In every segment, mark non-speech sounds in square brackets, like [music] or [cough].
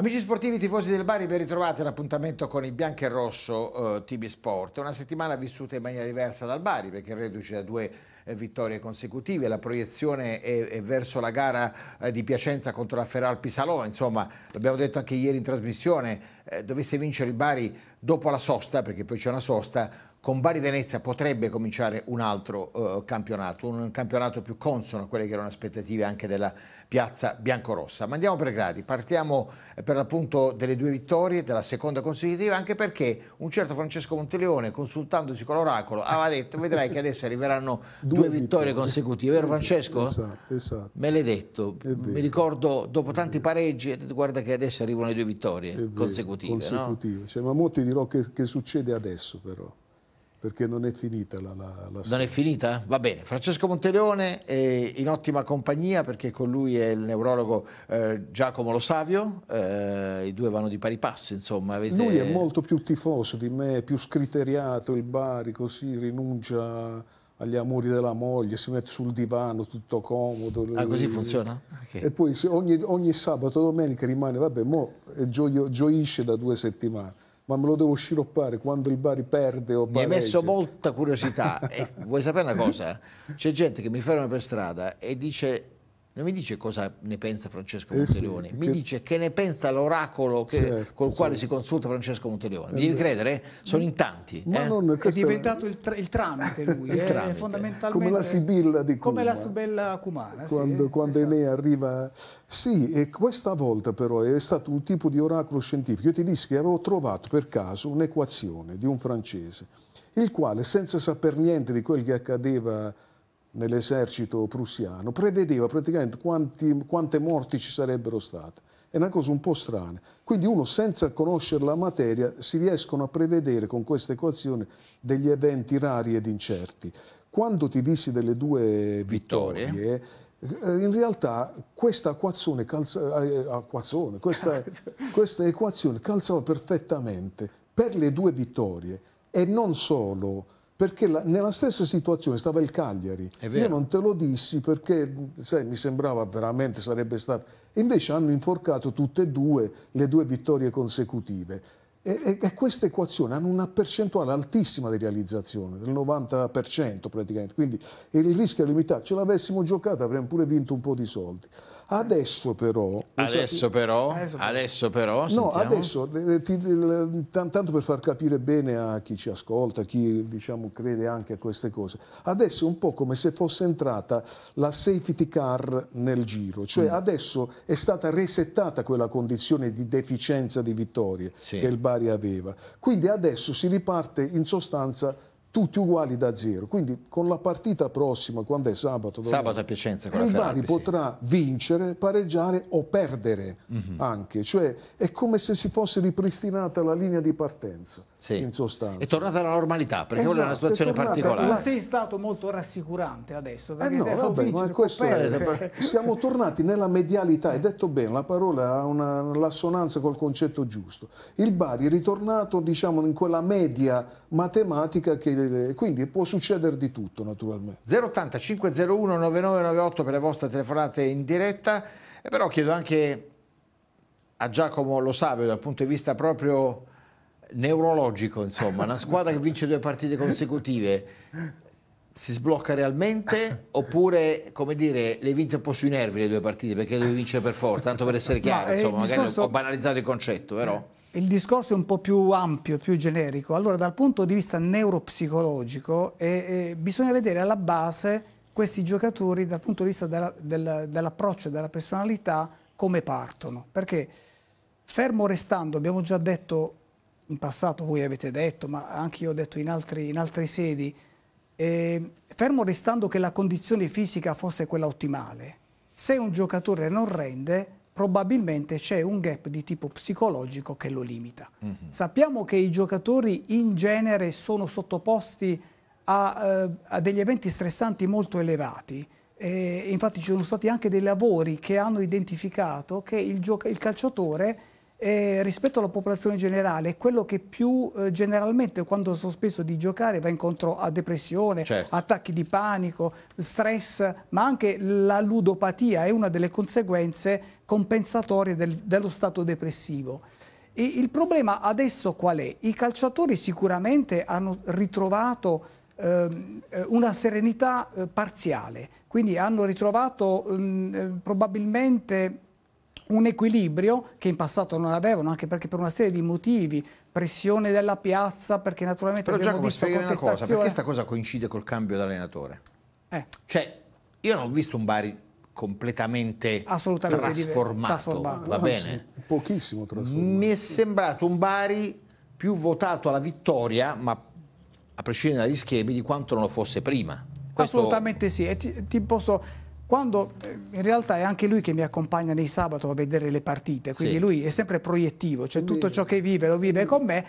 Amici sportivi tifosi del Bari, ben ritrovati all'appuntamento con il bianco e rosso eh, TB Sport. Una settimana vissuta in maniera diversa dal Bari perché reduce da due eh, vittorie consecutive, la proiezione è, è verso la gara eh, di Piacenza contro la Ferral Pisalova, insomma l'abbiamo detto anche ieri in trasmissione, eh, dovesse vincere il Bari dopo la sosta, perché poi c'è una sosta, con Bari Venezia potrebbe cominciare un altro eh, campionato, un campionato più consono a quelle che erano aspettative anche della piazza biancorossa. Ma andiamo per gradi, partiamo eh, per l'appunto delle due vittorie, della seconda consecutiva, anche perché un certo Francesco Monteleone, consultandosi con l'oracolo, aveva detto, vedrai che adesso arriveranno [laughs] due, due vittorie, consecutive, vero Francesco? Esatto, esatto. Me l'hai detto, mi ricordo dopo tanti pareggi, guarda che adesso arrivano le due vittorie consecutive. consecutive. No? Cioè, ma molti dirò che, che succede adesso però perché non è finita la, la, la Non è finita? Va bene. Francesco Monteleone è in ottima compagnia perché con lui è il neurologo eh, Giacomo Lo Savio, eh, i due vanno di pari passo, insomma. Avete... Lui è molto più tifoso di me, più scriteriato, il Bari così rinuncia agli amori della moglie, si mette sul divano tutto comodo. Ah, così funziona? Okay. E poi ogni, ogni sabato, domenica rimane, vabbè, mo gioio, gioisce da due settimane ma me lo devo sciroppare quando il Bari perde o pareggia. Mi hai messo molta curiosità. [laughs] e eh, vuoi sapere una cosa? C'è gente che mi ferma per strada e dice non mi dice cosa ne pensa Francesco Monteleone, eh sì, mi che... dice che ne pensa l'oracolo che, certo, col quale certo. si consulta Francesco Monteleone. Mi eh devi credere? Sono in tanti. Eh? Non, è diventato il, tra, il, tramite lui, il eh, tramite. fondamentalmente. Come la Sibilla di Cuma. Come la Sibilla cumana. Quando, sì, quando esatto. Enea arriva... Sì, e questa volta però è stato un tipo di oracolo scientifico. Io ti dissi che avevo trovato per caso un'equazione di un francese, il quale senza saper niente di quel che accadeva nell'esercito prussiano, prevedeva praticamente quanti, quante morti ci sarebbero state. È una cosa un po' strana. Quindi uno senza conoscere la materia si riescono a prevedere con questa equazione degli eventi rari ed incerti. Quando ti dissi delle due vittorie, vittorie eh, in realtà questa, calza, eh, acquazzone, questa, [laughs] questa equazione calzava perfettamente per le due vittorie e non solo perché la, nella stessa situazione stava il Cagliari. Io non te lo dissi perché sai, mi sembrava veramente sarebbe stato... Invece hanno inforcato tutte e due le due vittorie consecutive. E, e, e queste equazioni hanno una percentuale altissima di realizzazione, del 90% praticamente, quindi il rischio è limitato. Ce l'avessimo giocata avremmo pure vinto un po' di soldi. Adesso però... Adesso però? Adesso però? Adesso però no, adesso, eh, eh, ti, tanto per far capire bene a chi ci ascolta, a chi diciamo, crede anche a queste cose, adesso è un po' come se fosse entrata la safety car nel giro, cioè mm. adesso è stata resettata quella condizione di deficienza di vittorie sì. che il Bari aveva. Quindi adesso si riparte in sostanza tutti uguali da zero. Quindi con la partita prossima, quando è sabato, sabato a Piacenza, con Ferrari, potrà sì. vincere, pareggiare o perdere mm -hmm. anche. Cioè è come se si fosse ripristinata la linea di partenza, sì. in sostanza. È tornata alla normalità, perché esatto, è una situazione è particolare. Non sei stato molto rassicurante adesso, perché eh no, vabbè, vincere, questo è, [laughs] Siamo tornati nella medialità, hai detto bene, la parola ha una l'assonanza col concetto giusto. Il Bari è ritornato, diciamo, in quella media matematica che delle, quindi può succedere di tutto naturalmente. 080 501 9998 per le vostre telefonate in diretta, e però chiedo anche a Giacomo Lo Savio dal punto di vista proprio neurologico, insomma, una squadra che vince due partite consecutive si sblocca realmente oppure come dire le vinte un po' sui nervi le due partite perché devi vincere per forza tanto per essere chiaro no, eh, insomma discorso... ho banalizzato il concetto però il discorso è un po' più ampio, più generico. Allora, dal punto di vista neuropsicologico, eh, eh, bisogna vedere alla base questi giocatori dal punto di vista dell'approccio e della personalità come partono. Perché fermo restando, abbiamo già detto in passato, voi avete detto, ma anche io ho detto in, altri, in altre sedi, eh, fermo restando che la condizione fisica fosse quella ottimale, se un giocatore non rende probabilmente c'è un gap di tipo psicologico che lo limita. Mm -hmm. Sappiamo che i giocatori in genere sono sottoposti a, eh, a degli eventi stressanti molto elevati, e eh, infatti ci sono stati anche dei lavori che hanno identificato che il, il calciatore eh, rispetto alla popolazione generale è quello che più eh, generalmente quando sospeso di giocare va incontro a depressione, certo. attacchi di panico, stress, ma anche la ludopatia è una delle conseguenze compensatorie del, dello stato depressivo. E il problema adesso qual è? I calciatori sicuramente hanno ritrovato ehm, eh, una serenità eh, parziale, quindi hanno ritrovato mm, eh, probabilmente un equilibrio che in passato non avevano, anche perché per una serie di motivi, pressione della piazza, perché naturalmente Però abbiamo Giacomo, visto una cosa, perché questa cosa coincide col cambio d'allenatore? Eh. Cioè, io non ho visto un Bari completamente trasformato, trasformato, va bene? Anzi, pochissimo trasformato. Mi è sembrato un Bari più votato alla vittoria, ma a prescindere dagli schemi, di quanto non lo fosse prima. Questo... Assolutamente sì, e ti, ti posso quando eh, in realtà è anche lui che mi accompagna nei sabato a vedere le partite, quindi sì. lui è sempre proiettivo, cioè tutto ciò che vive lo vive con me.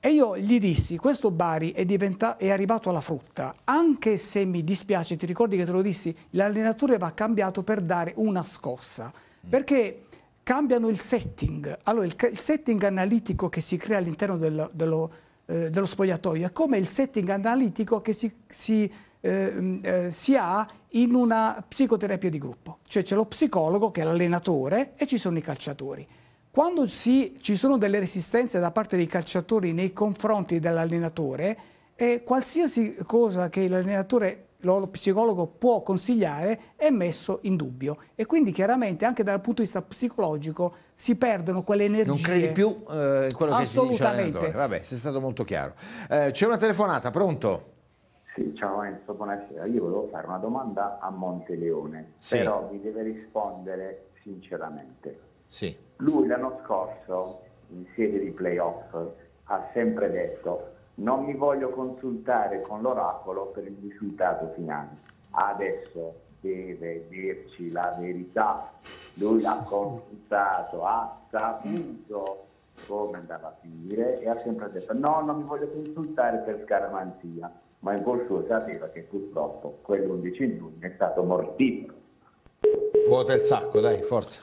E io gli dissi, questo Bari è, diventa, è arrivato alla frutta, anche se mi dispiace, ti ricordi che te lo dissi, l'allenatore va cambiato per dare una scossa, perché cambiano il setting, allora il, il setting analitico che si crea all'interno dello, dello, eh, dello spogliatoio è come il setting analitico che si, si, eh, mm, eh, si ha in una psicoterapia di gruppo, cioè c'è lo psicologo che è l'allenatore e ci sono i calciatori. Quando si, ci sono delle resistenze da parte dei calciatori nei confronti dell'allenatore, eh, qualsiasi cosa che l'allenatore lo psicologo può consigliare è messo in dubbio e quindi chiaramente anche dal punto di vista psicologico si perdono quelle energie. Non credi più eh, in quello che si dice Assolutamente. Vabbè, sei stato molto chiaro. Eh, c'è una telefonata, pronto? Sì, ciao Enzo, buonasera. Io volevo fare una domanda a Monteleone, sì. però mi deve rispondere sinceramente. Sì. Lui l'anno scorso, in sede di playoff, ha sempre detto non mi voglio consultare con l'oracolo per il risultato finale. Adesso deve dirci la verità. Lui l'ha consultato, ha saputo come andava a finire e ha sempre detto no, non mi voglio consultare per scaramanzia ma in cuor sapeva che purtroppo quell'11 giugno è stato mortito. Vuota il sacco, dai, forza.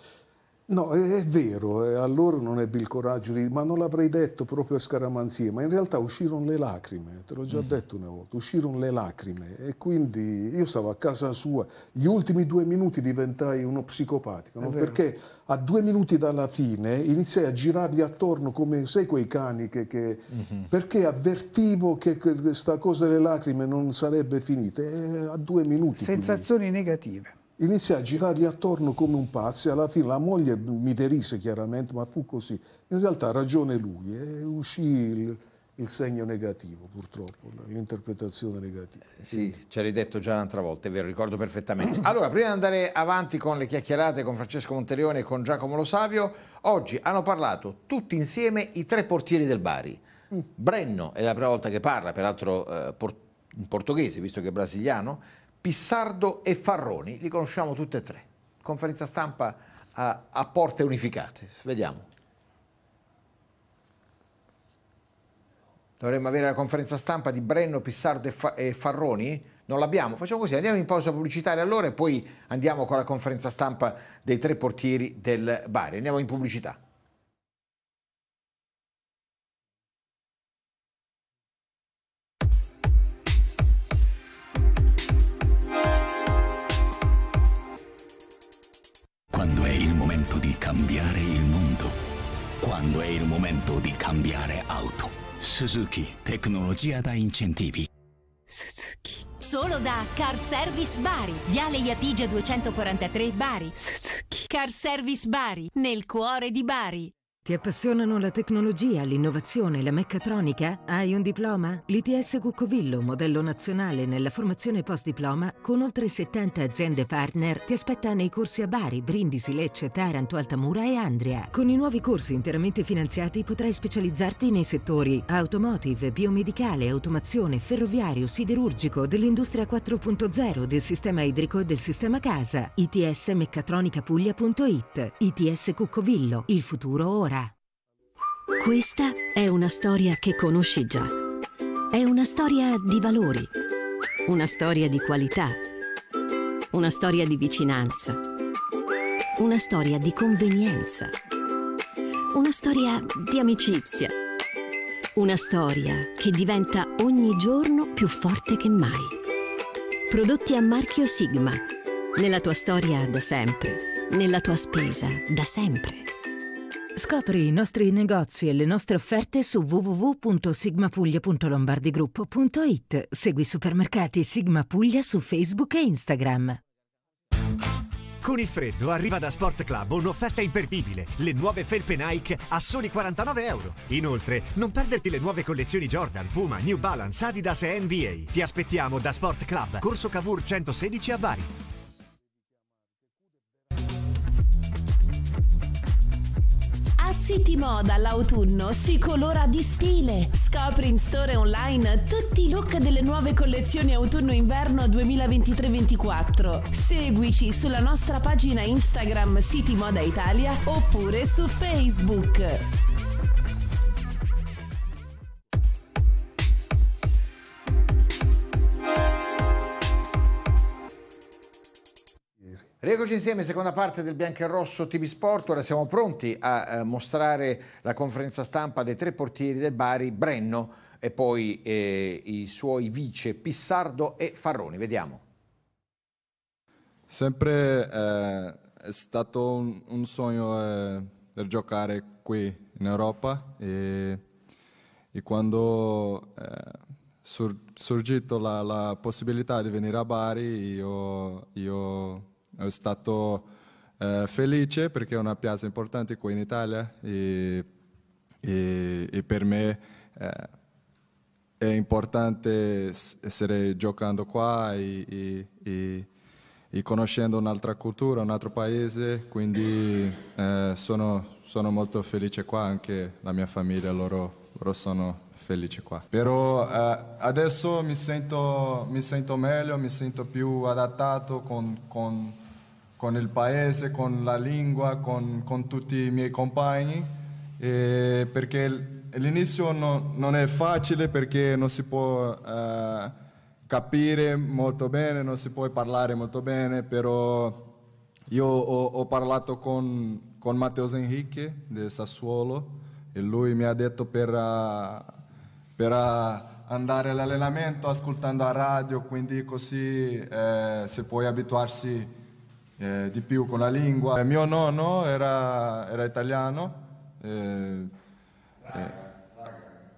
No, è, vero, eh, allora non ebbi il coraggio di... ma non l'avrei detto proprio a scaramanzia, ma in realtà uscirono le lacrime, te l'ho già mm. detto una volta, uscirono le lacrime e quindi io stavo a casa sua, gli ultimi due minuti diventai uno psicopatico, no? perché a due minuti dalla fine iniziai a girargli attorno come, sai, quei cani che... che... Mm -hmm. perché avvertivo che questa cosa delle lacrime non sarebbe finita, e eh, a due minuti. Sensazioni quindi. negative. Iniziai a girargli attorno come un pazzo e alla fine la moglie mi derise chiaramente, ma fu così. In realtà ha ragione lui e uscì il, il segno negativo, purtroppo, l'interpretazione negativa. Eh, sì, ce l'hai detto già l'altra volta, è vero, ricordo perfettamente. [clears throat] Allora, prima di andare avanti con le chiacchierate con Francesco Monteleone e con Giacomo Lo Savio, oggi hanno parlato tutti insieme i tre portieri del Bari. Mm. Brenno è la prima volta che parla, peraltro eh, por in portoghese, visto che è brasiliano, Pissardo e Farroni, li conosciamo tutti e tre. Conferenza stampa a, a porte unificate, vediamo. Dovremmo avere la conferenza stampa di Brenno, Pissardo e, Fa e Farroni? Non l'abbiamo, facciamo così, andiamo in pausa pubblicitaria allora e poi andiamo con la conferenza stampa dei tre portieri del Bari. Andiamo in pubblicità. quando è il momento di cambiare auto. Suzuki, tecnologia da incentivi. Suzuki. Solo da Car Service Bari, Viale Iapige 243 Bari. Suzuki. Car Service Bari, nel cuore di Bari. Ti appassionano la tecnologia, l'innovazione, la meccatronica? Hai un diploma? L'ITS Cuccovillo, modello nazionale nella formazione post-diploma, con oltre 70 aziende partner, ti aspetta nei corsi a Bari, Brindisi, Lecce, Taranto, Altamura e Andria. Con i nuovi corsi interamente finanziati potrai specializzarti nei settori automotive, biomedicale, automazione, ferroviario, siderurgico, dell'industria 4.0, del sistema idrico e del sistema casa. ITS Meccatronica itsmeccatronicapuglia.it ITS Cuccovillo, il futuro ora. Questa è una storia che conosci già. È una storia di valori, una storia di qualità, una storia di vicinanza, una storia di convenienza, una storia di amicizia, una storia che diventa ogni giorno più forte che mai. Prodotti a marchio Sigma. Nella tua storia da sempre, nella tua spesa da sempre. Scopri i nostri negozi e le nostre offerte su www.sigmapuglia.lombardigruppo.it. Segui Supermercati Sigma Puglia su Facebook e Instagram. Con il freddo arriva da Sport Club un'offerta imperdibile. Le nuove felpe Nike a soli 49 euro. Inoltre, non perderti le nuove collezioni Jordan, Puma, New Balance, Adidas e NBA. Ti aspettiamo da Sport Club, Corso Cavour 116 a Bari. A City Moda l'autunno si colora di stile. Scopri in store online tutti i look delle nuove collezioni autunno-inverno 2023-24. Seguici sulla nostra pagina Instagram City Moda Italia oppure su Facebook. Rieccoci insieme, seconda parte del Bianco e Rosso TV Sport, ora siamo pronti a eh, mostrare la conferenza stampa dei tre portieri del Bari, Brenno e poi eh, i suoi vice Pissardo e Farroni, vediamo. Sempre eh, è stato un, un sogno eh, per giocare qui in Europa e, e quando eh, sur, è sorgito la, la, possibilità di venire a Bari io, io è stato eh, felice perché è una piazza importante qui in Italia e, e, e per me eh, è importante essere giocando qua e, e, e conoscendo un'altra cultura, un altro paese, quindi eh, sono, sono, molto felice qua, anche la mia famiglia, loro, loro sono felici qua. Però eh, adesso mi sento, mi sento, meglio, mi sento più adattato con, con con il paese, con la lingua, con, con tutti i miei compagni, eh, perché l'inizio no, non è facile perché non si può eh, capire molto bene, non si può parlare molto bene, però io ho, ho parlato con, con Matteo Enrique di Sassuolo e lui mi ha detto per, uh, per uh, andare all'allenamento ascoltando la radio, quindi così eh, si può abituarsi a eh, di più con la lingua. Eh, mio nonno era, era italiano. Eh, eh,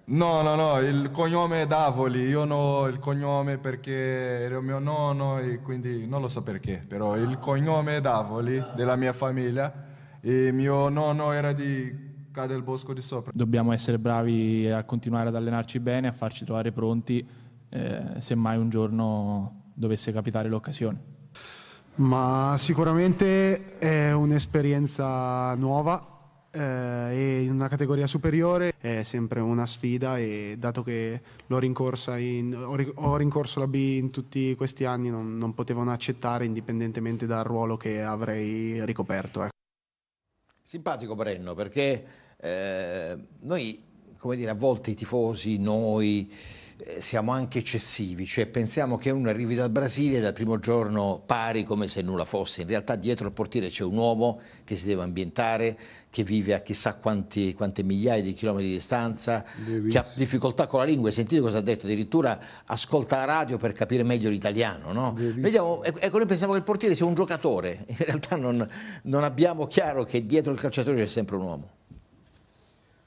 no, no, no, il cognome è Davoli, io ho il cognome perché era mio nonno e quindi non lo so perché, però il cognome è Davoli della mia famiglia e mio nonno era di Cade il Bosco di sopra. Dobbiamo essere bravi a continuare ad allenarci bene, a farci trovare pronti eh, se mai un giorno dovesse capitare l'occasione. Ma sicuramente è un'esperienza nuova eh, e in una categoria superiore è sempre una sfida e dato che in, ho rincorso la B in tutti questi anni non, non potevo accettare indipendentemente dal ruolo che avrei ricoperto. Ecco. Simpatico Brenno perché eh, noi, come dire, a volte i tifosi, noi eh, siamo anche eccessivi, cioè pensiamo che uno arrivi dal Brasile dal primo giorno pari come se nulla fosse, in realtà dietro al portiere c'è un uomo che si deve ambientare, che vive a chissà quanti, quante migliaia di chilometri di distanza, Bellissimo. che ha difficoltà con la lingua, sentite cosa ha detto, addirittura ascolta la radio per capire meglio l'italiano, no? noi diamo, ecco, ecco noi pensiamo che il portiere sia un giocatore, in realtà non, non abbiamo chiaro che dietro il calciatore c'è sempre un uomo.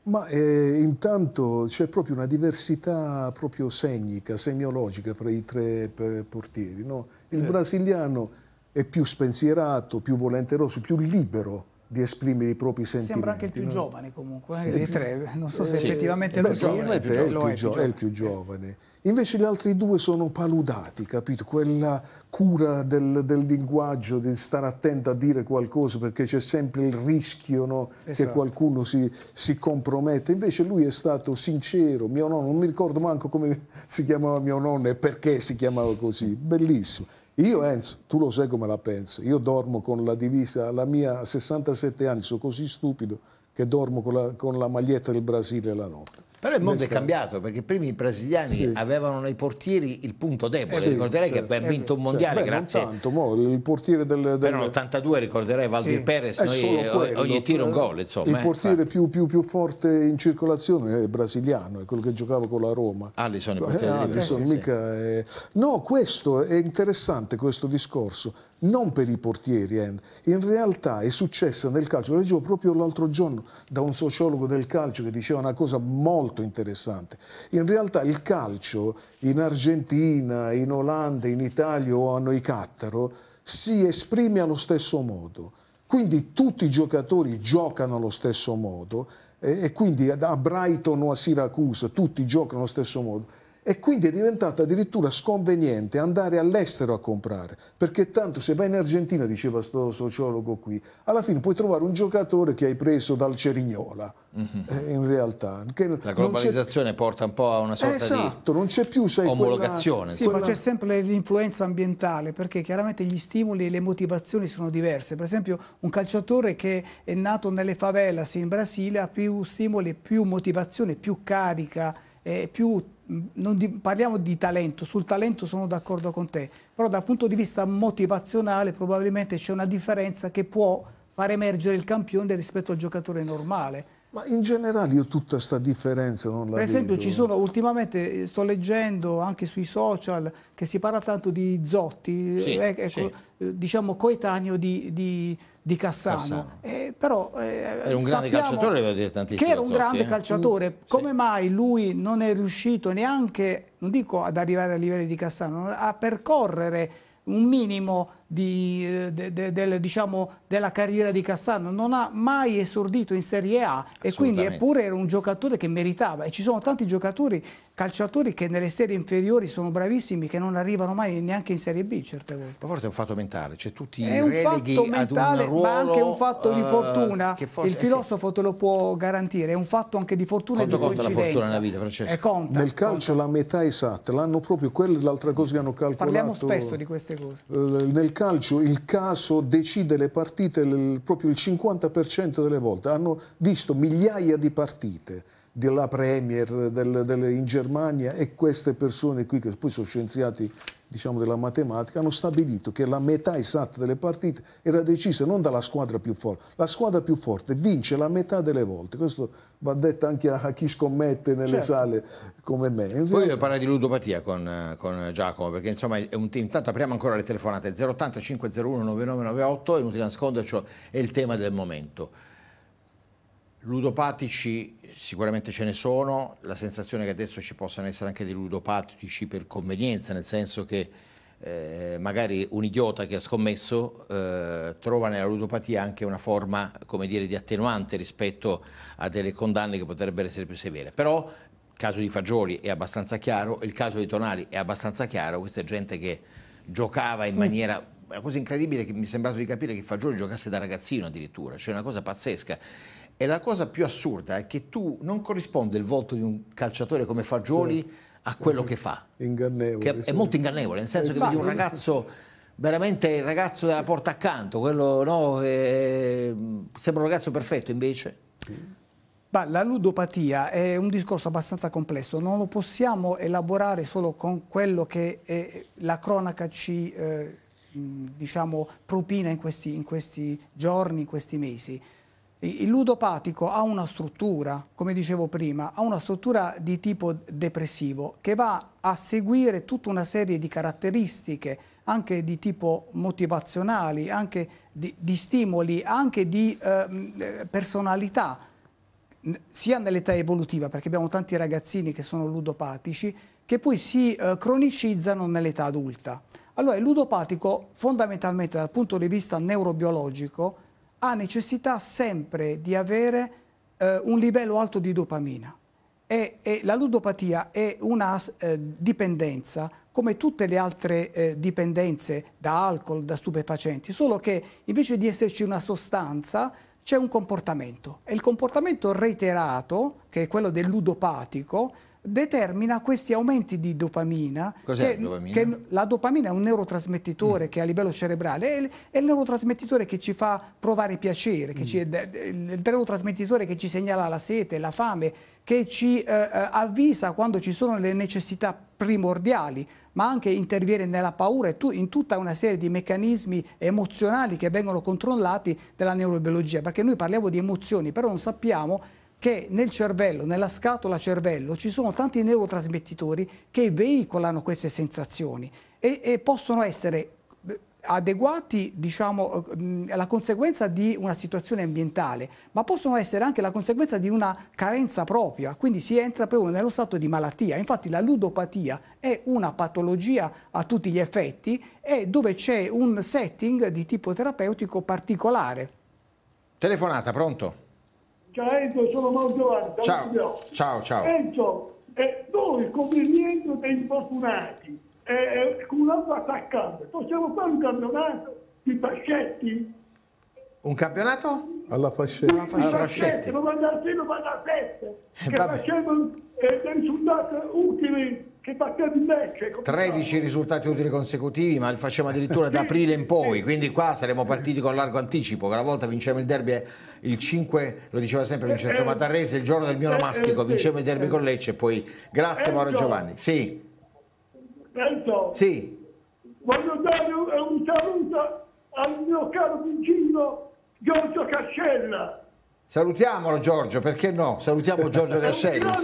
Ma eh, intanto c'è proprio una diversità proprio segnica, semiologica fra i tre eh, portieri. No? Il certo. brasiliano è più spensierato, più volenteroso, più libero di esprimere i propri sentimenti. Sembra anche il più no? giovane comunque, eh, dei tre, non so se sì. effettivamente beh, lo, è, è, più, è, è, il più giovane. È il più giovane. Invece gli altri due sono paludati, capito? Quella cura del, del linguaggio, di stare attento a dire qualcosa perché c'è sempre il rischio no? esatto. che qualcuno si, si, compromette. Invece lui è stato sincero, mio nonno, non mi ricordo manco come si chiamava mio nonno e perché si chiamava così, bellissimo. Io Enzo, tu lo sai come la penso, io dormo con la divisa, la mia a 67 anni sono così stupido che dormo con la, con la maglietta del Brasile la notte. Però il mondo è cambiato perché prima i brasiliani sì. avevano nei portieri il punto debole. Sì, ricorderai certo. che ha eh, vinto un mondiale Beh, grazie. Tanto, mo, il portiere del, del... nell'82 ricorderai Valdir sì. Perez, noi, ogni tiro un gol. Insomma, il eh, portiere più, più, più, forte in circolazione è brasiliano, è quello che giocava con la Roma. Allison, i portieri eh, Allison, mica è... No, questo è interessante questo discorso non per i portieri. Eh. In realtà è successa nel calcio, lo leggevo proprio l'altro giorno da un sociologo del calcio che diceva una cosa molto interessante. In realtà il calcio in Argentina, in Olanda, in Italia o a noi Cattaro si esprime allo stesso modo. Quindi tutti i giocatori giocano allo stesso modo eh, e quindi a Brighton o a Siracusa tutti giocano allo stesso modo e quindi è diventato addirittura sconveniente andare all'estero a comprare, perché tanto se vai in Argentina, diceva questo sociologo qui, alla fine puoi trovare un giocatore che hai preso dal Cerignola, mm-hmm. in realtà. La globalizzazione porta un po' a una sorta esatto, di non c'è più, sai, omologazione. Quella, sì, quella... ma c'è sempre l'influenza ambientale, perché chiaramente gli stimoli e le motivazioni sono diverse. Per esempio un calciatore che è nato nelle favelas in Brasile ha più stimoli, più motivazione, più carica, eh, più di, parliamo di talento, sul talento sono d'accordo con te, però dal punto di vista motivazionale probabilmente c'è una differenza che può far emergere il campione rispetto al giocatore normale. Ma in generale io tutta questa differenza non la vedo. Per esempio vedo. ci sono, ultimamente eh, sto leggendo anche sui social che si parla tanto di Zotti, sì, eh, ecco, sì. Eh, diciamo coetaneo di, di, di Cassano, Cassano. Eh, però eh, era un grande calciatore, che era un Zotti, grande eh. calciatore, mm, come sì. mai lui non è riuscito neanche, non dico ad arrivare a livelli di Cassano, a percorrere un minimo di, eh, de, de, del, diciamo, della carriera di Cassano, non ha mai esordito in Serie A e quindi eppure era un giocatore che meritava e ci sono tanti giocatori, calciatori che nelle serie inferiori sono bravissimi che non arrivano mai neanche in Serie B certe volte. Ma forse è un fatto mentale, cioè tu ti è un fatto mentale, ruolo, ma anche un fatto di eh, fortuna, uh, forse, il filosofo eh sì. te lo può garantire, è un fatto anche di fortuna Quanto e di coincidenza. Conta la fortuna nella vita, Francesco? È conta, Nel calcio conta. la metà esatta, l'hanno proprio quella è l'altra cosa che hanno calcolato. Parliamo spesso di queste cose. nel calcio calcio il caso decide le partite proprio il 50% delle volte. Hanno visto migliaia di partite della Premier del, del, in Germania e queste persone qui, che poi sono scienziati diciamo, della matematica, hanno stabilito che la metà esatta delle partite era decisa non dalla squadra più forte, la squadra più forte vince la metà delle volte, questo va detto anche a, chi scommette nelle certo. sale come me. In Poi realtà... parla di ludopatia con, con, Giacomo, perché insomma è un team, intanto apriamo ancora le telefonate, 080 501 9998, è inutile nasconderci, è il tema del momento. Ludopatici sicuramente ce ne sono, la sensazione che adesso ci possano essere anche dei ludopatici per convenienza, nel senso che eh, magari un idiota che ha scommesso eh, trova nella ludopatia anche una forma come dire, di attenuante rispetto a delle condanne che potrebbero essere più severe. Però il caso di Fagioli è abbastanza chiaro, il caso di Tonali è abbastanza chiaro, questa è gente che giocava in maniera... Una cosa incredibile che mi è sembrato di capire che Fagioli giocasse da ragazzino addirittura, cioè una cosa pazzesca. E la cosa più assurda è che tu non corrisponde il volto di un calciatore come Fagioli sì, a quello sì, che fa. Ingannevole. Che sì. è molto ingannevole, nel senso eh, che vedi un esatto. ragazzo, veramente il ragazzo della porta accanto, quello no, eh, sembra un ragazzo perfetto invece. Ma la ludopatia è un discorso abbastanza complesso, non lo possiamo elaborare solo con quello che è, la cronaca ci... Eh, diciamo, propina in questi, in questi giorni, in questi mesi. Il ludopatico ha una struttura, come dicevo prima, ha una struttura di tipo depressivo che va a seguire tutta una serie di caratteristiche anche di tipo motivazionali, anche di, di stimoli, anche di eh, personalità, sia nell'età evolutiva, perché abbiamo tanti ragazzini che sono ludopatici, che poi si eh, cronicizzano nell'età adulta. Allora il ludopatico fondamentalmente dal punto di vista neurobiologico ha necessità sempre di avere eh, un livello alto di dopamina. E, e la ludopatia è una eh, dipendenza come tutte le altre eh, dipendenze da alcol, da stupefacenti, solo che invece di esserci una sostanza c'è un comportamento e il comportamento reiterato, che è quello del ludopatico, determina questi aumenti di dopamina. Cos'è la dopamina? Che la dopamina è un neurotrasmettitore mm. che a livello cerebrale è il, è il, neurotrasmettitore che ci fa provare piacere, mm. ci, il neurotrasmettitore che ci segnala la sete, la fame, che ci eh, eh, avvisa quando ci sono le necessità primordiali, ma anche interviene nella paura e tu, in tutta una serie di meccanismi emozionali che vengono controllati dalla neurobiologia, perché noi parliamo di emozioni, però non sappiamo che nel cervello, nella scatola cervello, ci sono tanti neurotrasmettitori che veicolano queste sensazioni e, e possono essere eh, adeguati diciamo, eh, alla conseguenza di una situazione ambientale, ma possono essere anche la conseguenza di una carenza propria, quindi si entra proprio nello stato di malattia. Infatti la ludopatia è una patologia a tutti gli effetti e dove c'è un setting di tipo terapeutico particolare. Telefonata, pronto? Ciao Enzo, sono Mauro Giovanni. Ciao. ciao, ciao. Enzo, eh, noi come rientro dei fortunati, eh, con un altro attaccante, possiamo fare un campionato di fascetti? Un campionato? Alla fascetta. Alla fascetta. fascetta. 96, 97. Eh, che facevano eh, dei risultati ultimi che partita di Lecce. 13 risultati utili consecutivi, ma li facciamo addirittura da aprile in poi, quindi qua saremo partiti con largo anticipo, che una volta vincevamo il derby eh, il 5, lo diceva sempre Vincenzo eh, eh Matarrese, il giorno del mio eh, nomastico, vincevamo il derby con Lecce, e poi grazie Mauro Giovanni. Sì. Enzo, sì. voglio dare un saluto al mio caro cugino Giorgio Cascella. Salutiamolo Giorgio, perché no? Salutiamo Giorgio Cascella.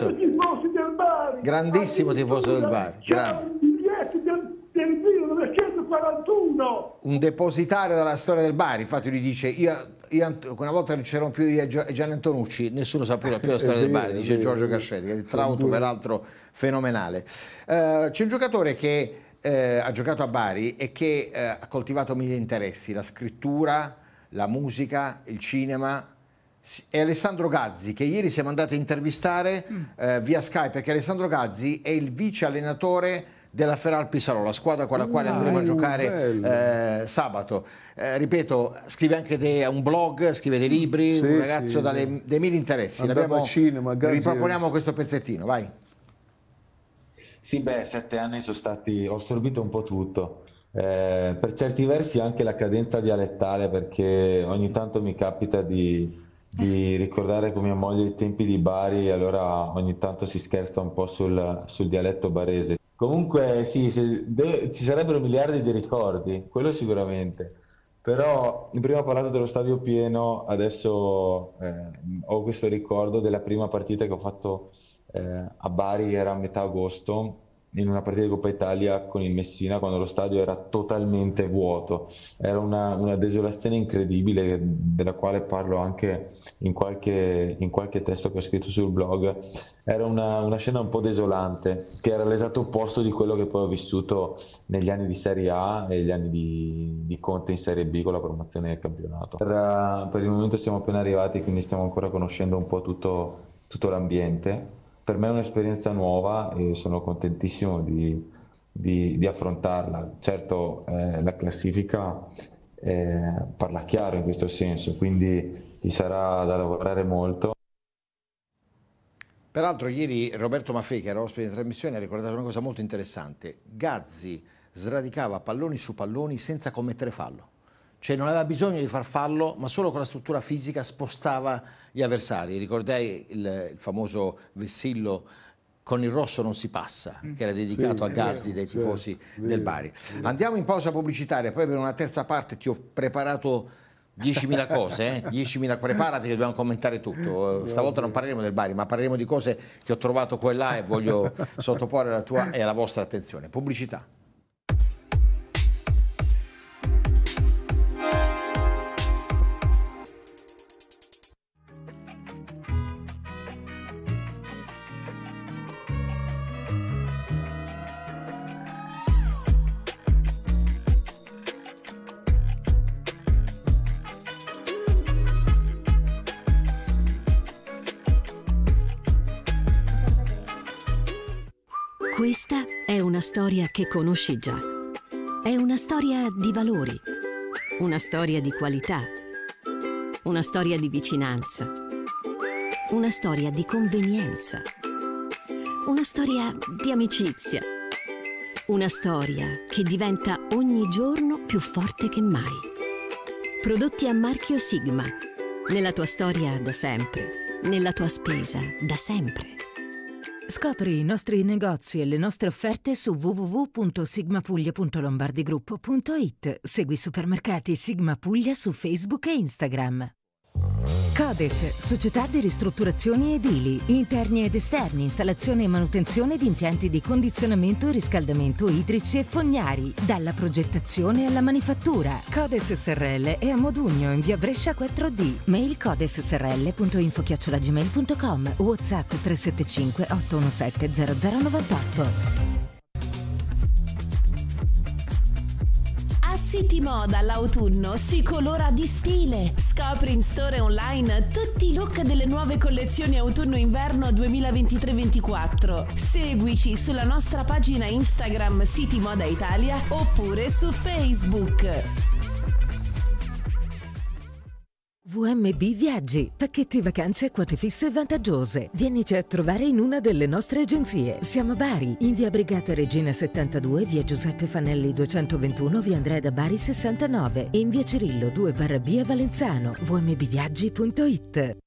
Grandissimo tifoso del Bari. Grande. Biglietti del, 1941. Un depositario della storia del Bari, infatti lui dice io, io una volta non c'erano più io Gian Antonucci, nessuno sapeva più la [laughs] storia del Bari, dice Giorgio Cascelli, il trauto peraltro fenomenale. Uh, c'è un giocatore che eh, ha giocato a Bari e che eh, ha coltivato mille interessi, la scrittura, la musica, il cinema, è Alessandro Gazzi che ieri siamo andati a intervistare mm. eh, via Skype perché Alessandro Gazzi è il vice allenatore della Feral Pisarò, la squadra con la oh, quale oh, andremo a giocare eh, sabato. Eh, ripeto, scrive anche de, un blog, scrive dei mm. libri, sì, un ragazzo sì, dalle, dei mille interessi. L'abbiamo, cinema, riproponiamo questo pezzettino, vai. Sì, beh, sette anni sono stati, ho assorbito un po' tutto. Eh, per certi versi anche la cadenza dialettale, perché ogni tanto mi capita di [laughs] di ricordare con mia moglie i tempi di Bari e allora ogni tanto si scherza un po' sul, sul dialetto barese. Comunque sì, de- ci sarebbero miliardi di ricordi, quello sicuramente, però prima ho parlato dello stadio pieno, adesso eh, ho questo ricordo della prima partita che ho fatto eh, a Bari, era a metà agosto, in una partita di Coppa Italia con il Messina quando lo stadio era totalmente vuoto. Era una, una desolazione incredibile della quale parlo anche in qualche, in qualche, testo che ho scritto sul blog. Era una, una scena un po' desolante che era l'esatto opposto di quello che poi ho vissuto negli anni di Serie A e gli anni di, di Conte in Serie B con la promozione del campionato. Per, eh, per il momento siamo appena arrivati quindi stiamo ancora conoscendo un po' tutto, tutto l'ambiente per me è un'esperienza nuova e sono contentissimo di, di, di affrontarla. Certo eh, la classifica eh, parla chiaro in questo senso, quindi ci sarà da lavorare molto. Peraltro ieri Roberto Maffei, che era ospite in trasmissione, ha ricordato una cosa molto interessante. Gazzi sradicava palloni su palloni senza commettere fallo. Cioè non aveva bisogno di far fallo, ma solo con la struttura fisica spostava gli avversari. Ricordai il, il famoso vessillo con il rosso non si passa, mm. che era dedicato sì, a Gazzi dai tifosi sì, del Bari. Andiamo in pausa pubblicitaria, poi per una terza parte ti ho preparato 10.000 cose, eh? 10.000, [laughs] preparati che dobbiamo commentare tutto. Stavolta non parleremo del Bari, ma parleremo di cose che ho trovato qua e là e voglio [laughs] sottoporre alla tua e alla vostra attenzione. Pubblicità. Questa è una storia che conosci già. È una storia di valori, una storia di qualità, una storia di vicinanza, una storia di convenienza, una storia di amicizia, una storia che diventa ogni giorno più forte che mai. Prodotti a marchio Sigma. Nella tua storia da sempre, nella tua spesa da sempre. Scopri i nostri negozi e le nostre offerte su www.sigmapuglia.lombardigruppo.it. Segui Supermercati Sigma Puglia su Facebook e Instagram. Codes, società di ristrutturazioni edili, interni ed esterni, installazione e manutenzione di impianti di condizionamento e riscaldamento idrici e fognari, dalla progettazione alla manifattura. Codes SRL è a Modugno in via Brescia 4D. Mail codessrl.info@gmail.com. WhatsApp 375 817 0098. A City Moda l'autunno si colora di stile. Scopri in store online tutti i look delle nuove collezioni autunno-inverno 2023-24. Seguici sulla nostra pagina Instagram City Moda Italia oppure su Facebook. VMB Viaggi, pacchetti vacanze a quote fisse vantaggiose. Vienici a trovare in una delle nostre agenzie. Siamo a Bari, in via Brigata Regina 72, via Giuseppe Fanelli 221, via Andrea da Bari 69 e in via Cirillo 2 barra via Valenzano. vmbviaggi.it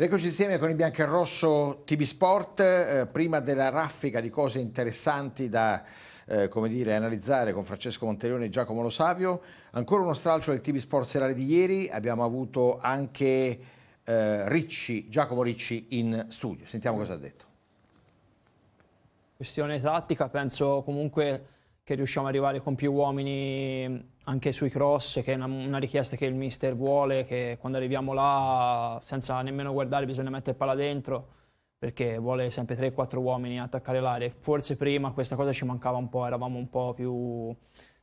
Eccoci insieme con il rosso TV Sport, eh, prima della raffica di cose interessanti da eh, dire, analizzare con Francesco Monteleone e Giacomo Lo Savio. Ancora uno stralcio del TV Sport serale di ieri, abbiamo avuto anche eh, Ricci, Giacomo Ricci in studio, sentiamo cosa ha detto. Questione tattica, penso comunque che riusciamo ad arrivare con più uomini mm, anche sui cross, che è una, una, richiesta che il mister vuole, che quando arriviamo là senza nemmeno guardare bisogna mettere palla dentro, perché vuole sempre 3-4 uomini attaccare l'area. Forse prima questa cosa ci mancava un po', eravamo un po' più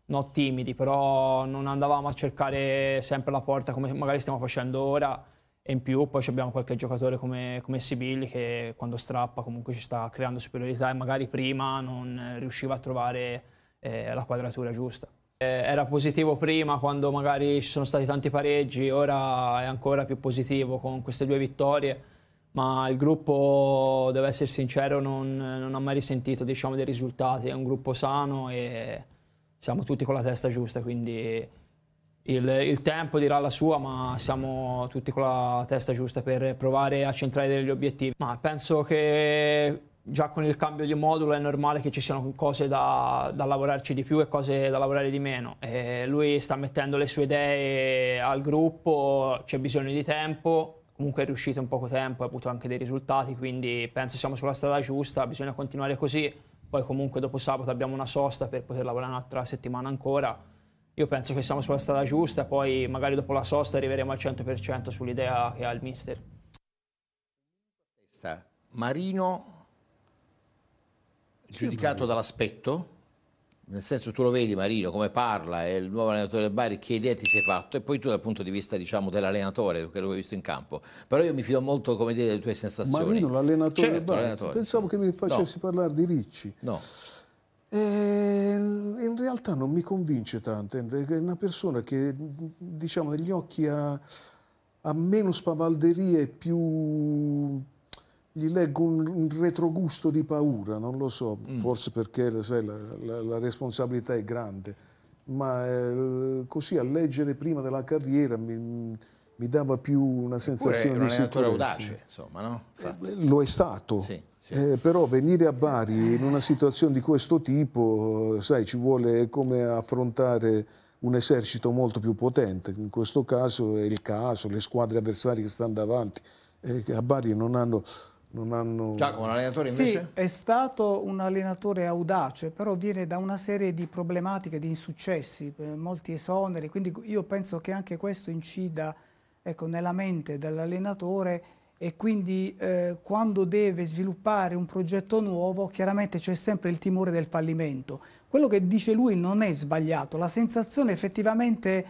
non timidi, però non andavamo a cercare sempre la porta come magari stiamo facendo ora. E in più poi abbiamo qualche giocatore come, come Sibilli che quando strappa comunque ci sta creando superiorità e magari prima non riusciva a trovare eh, la quadratura giusta. Eh, era positivo prima quando magari ci sono stati tanti pareggi, ora è ancora più positivo con queste due vittorie, ma il gruppo, devo essere sincero, non, non ha mai risentito diciamo, dei risultati, è un gruppo sano e siamo tutti con la testa giusta, quindi il, il, tempo dirà la sua, ma siamo tutti con la testa giusta per provare a centrare degli obiettivi. Ma penso che già con il cambio di modulo è normale che ci siano cose da, da lavorarci di più e cose da lavorare di meno. E lui sta mettendo le sue idee al gruppo, c'è bisogno di tempo, comunque è riuscito in poco tempo, ha avuto anche dei risultati, quindi penso siamo sulla strada giusta, bisogna continuare così. Poi comunque dopo sabato abbiamo una sosta per poter lavorare un'altra settimana ancora. Io penso che siamo sulla strada giusta, poi magari dopo la sosta arriveremo al 100% sull'idea che ha il mister. Marino giudicato dall'aspetto, nel senso tu lo vedi Marino come parla, è il nuovo allenatore del Bari, che idea ti sei fatto e poi tu dal punto di vista diciamo, dell'allenatore, che hai visto in campo, però io mi fido molto come dire delle tue sensazioni. Marino l'allenatore certo, del Bari, allenatore. pensavo che mi facessi no. parlare di Ricci. No. E in realtà non mi convince tanto, è una persona che diciamo negli occhi ha, ha meno spavalderie e più gli leggo un, un, retrogusto di paura, non lo so, mm. forse perché sai, la, la, la, responsabilità è grande, ma eh, così a leggere prima della carriera mi, mi dava più una sensazione di sicurezza. audace, insomma, no? Eh, lo è stato. Sì, sì. Eh, però venire a Bari in una situazione di questo tipo, sai, ci vuole come affrontare un esercito molto più potente. In questo caso è il caso, le squadre avversarie che stanno davanti. Eh, a Bari non hanno non hanno... Giacomo, l'allenatore invece? Sì, è stato un allenatore audace, però viene da una serie di problematiche, di insuccessi, eh, molti esoneri, quindi io penso che anche questo incida ecco, nella mente dell'allenatore e quindi eh, quando deve sviluppare un progetto nuovo chiaramente c'è sempre il timore del fallimento. Quello che dice lui non è sbagliato, la sensazione effettivamente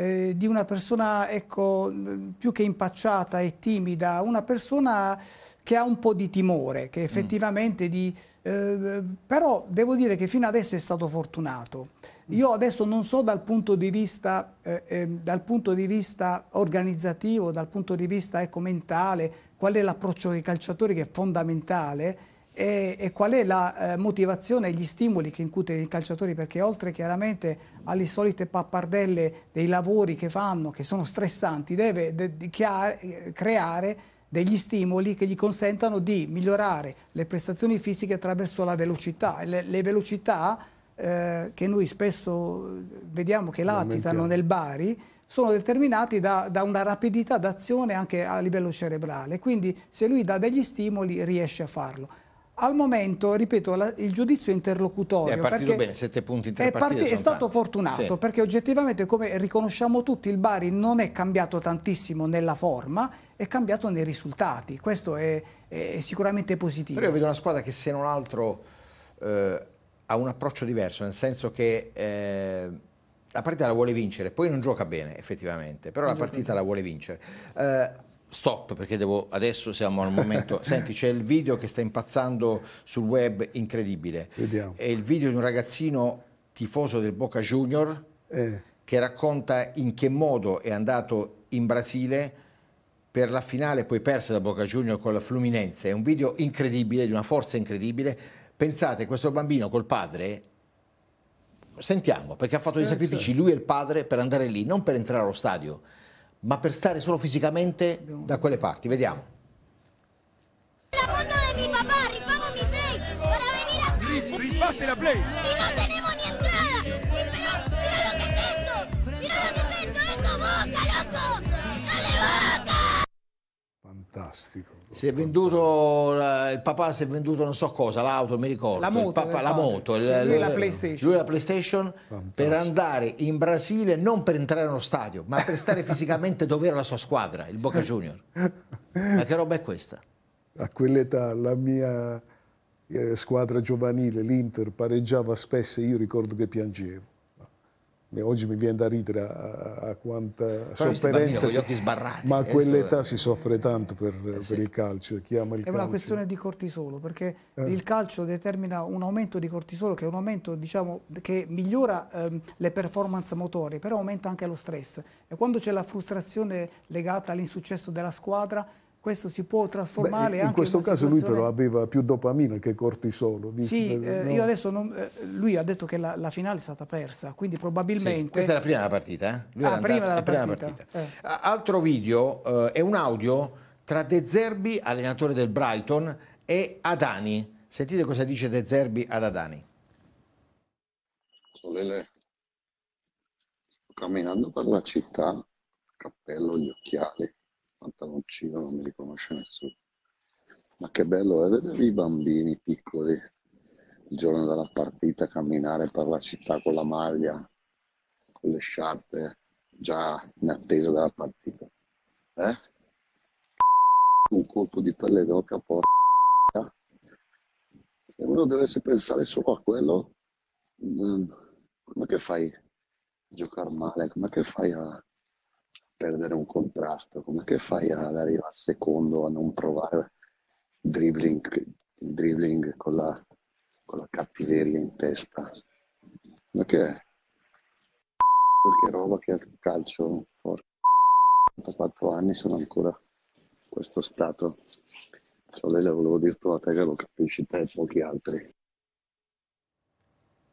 eh, di una persona ecco, più che impacciata e timida, una persona che ha un po' di timore, che mm. effettivamente mm. di... Eh, però devo dire che fino adesso è stato fortunato. Mm. Io adesso non so dal punto di vista, eh, ehm, dal punto di vista organizzativo, dal punto di vista ecco, mentale, qual è l'approccio dei calciatori che è fondamentale, e, e qual è la eh, motivazione e gli stimoli che incute i calciatori perché oltre chiaramente alle solite pappardelle dei lavori che fanno, che sono stressanti, deve de, de, chiare, creare degli stimoli che gli consentano di migliorare le prestazioni fisiche attraverso la velocità. le, le velocità eh, che noi spesso vediamo che latitano nel Bari sono determinati da, da una rapidità d'azione anche a livello cerebrale, quindi se lui dà degli stimoli riesce a farlo. Al momento, ripeto, la, il giudizio interlocutorio... È partito bene, 7 punti in tre partite. È stato tanti. fortunato, sì. perché oggettivamente, come riconosciamo tutti, il Bari non è cambiato tantissimo nella forma, è cambiato nei risultati. Questo è, è sicuramente positivo. Però io vedo una squadra che, se non altro, eh, ha un approccio diverso, nel senso che... Eh, la partita la vuole vincere, poi non gioca bene effettivamente, però non la partita bene. la vuole vincere. Eh, stop perché devo, adesso siamo al momento, [laughs] senti c'è il video che sta impazzando sul web, incredibile, Vediamo. è il video di un ragazzino tifoso del Boca Junior eh. che racconta in che modo è andato in Brasile per la finale poi persa da Boca Junior con la Fluminense, è un video incredibile, di una forza incredibile, pensate questo bambino col padre sentiamo perché ha fatto dei eh, sacrifici lui e il padre per andare lì, non per entrare allo stadio ma per stare solo fisicamente da quelle parti. Vediamo. Mi papá, rifamos mi play para venir acá. Rifaste la play. Y no tenemos ni entrada. Mira, mira lo que es Mira lo que es esto. Esto loco. Dale boca. Fantastico si è venduto il papà si è venduto non so cosa l'auto mi ricordo la moto, papà, eh, la moto cioè lui, la PlayStation, lui la PlayStation per andare in Brasile non per entrare nello stadio ma per stare fisicamente dove era la sua squadra il Boca Junior ma che roba è questa? a quell'età la mia eh, squadra giovanile l'Inter pareggiava spesso e io ricordo che piangevo oggi mi viene da ridere a, a quanta Però sofferenza. Bambino, gli occhi sbarrati. Ma a quell'età si soffre tanto per, eh sì. per il calcio. Chi ama il è calcio. una questione di cortisolo, perché eh. il calcio determina un aumento di cortisolo che è un aumento diciamo, che migliora ehm, le performance motorie, però aumenta anche lo stress. E quando c'è la frustrazione legata all'insuccesso della squadra, questo si può trasformare Beh, in anche in questo caso situazione... lui però aveva più dopamina che cortisolo sì eh, no. io adesso non, eh, lui ha detto che la, la, finale è stata persa quindi probabilmente sì, questa è la prima partita eh? lui ah, prima della partita, partita. Eh. altro video eh, è un audio tra De Zerbi allenatore del Brighton e Adani sentite cosa dice De Zerbi ad Adani Solele sto camminando per la città cappello gli occhiali pantaloncino non mi riconosce nessuno. Ma che bello è vedere i bambini piccoli il giorno della partita camminare per la città con la maglia, con le sciarpe, già in attesa della partita. Eh? Un colpo di pelle d'oca porca. E uno dovesse pensare solo a quello, mm, come che fai a giocare male? Come che fai a perdere un contrasto, come che fai ad arrivare secondo a non provare dribbling, dribbling con, la, con la cattiveria in testa? Ma che è? Perché roba che al calcio, porca 84 anni sono ancora in questo stato. Solo le volevo dire a te che lo capisci te e pochi altri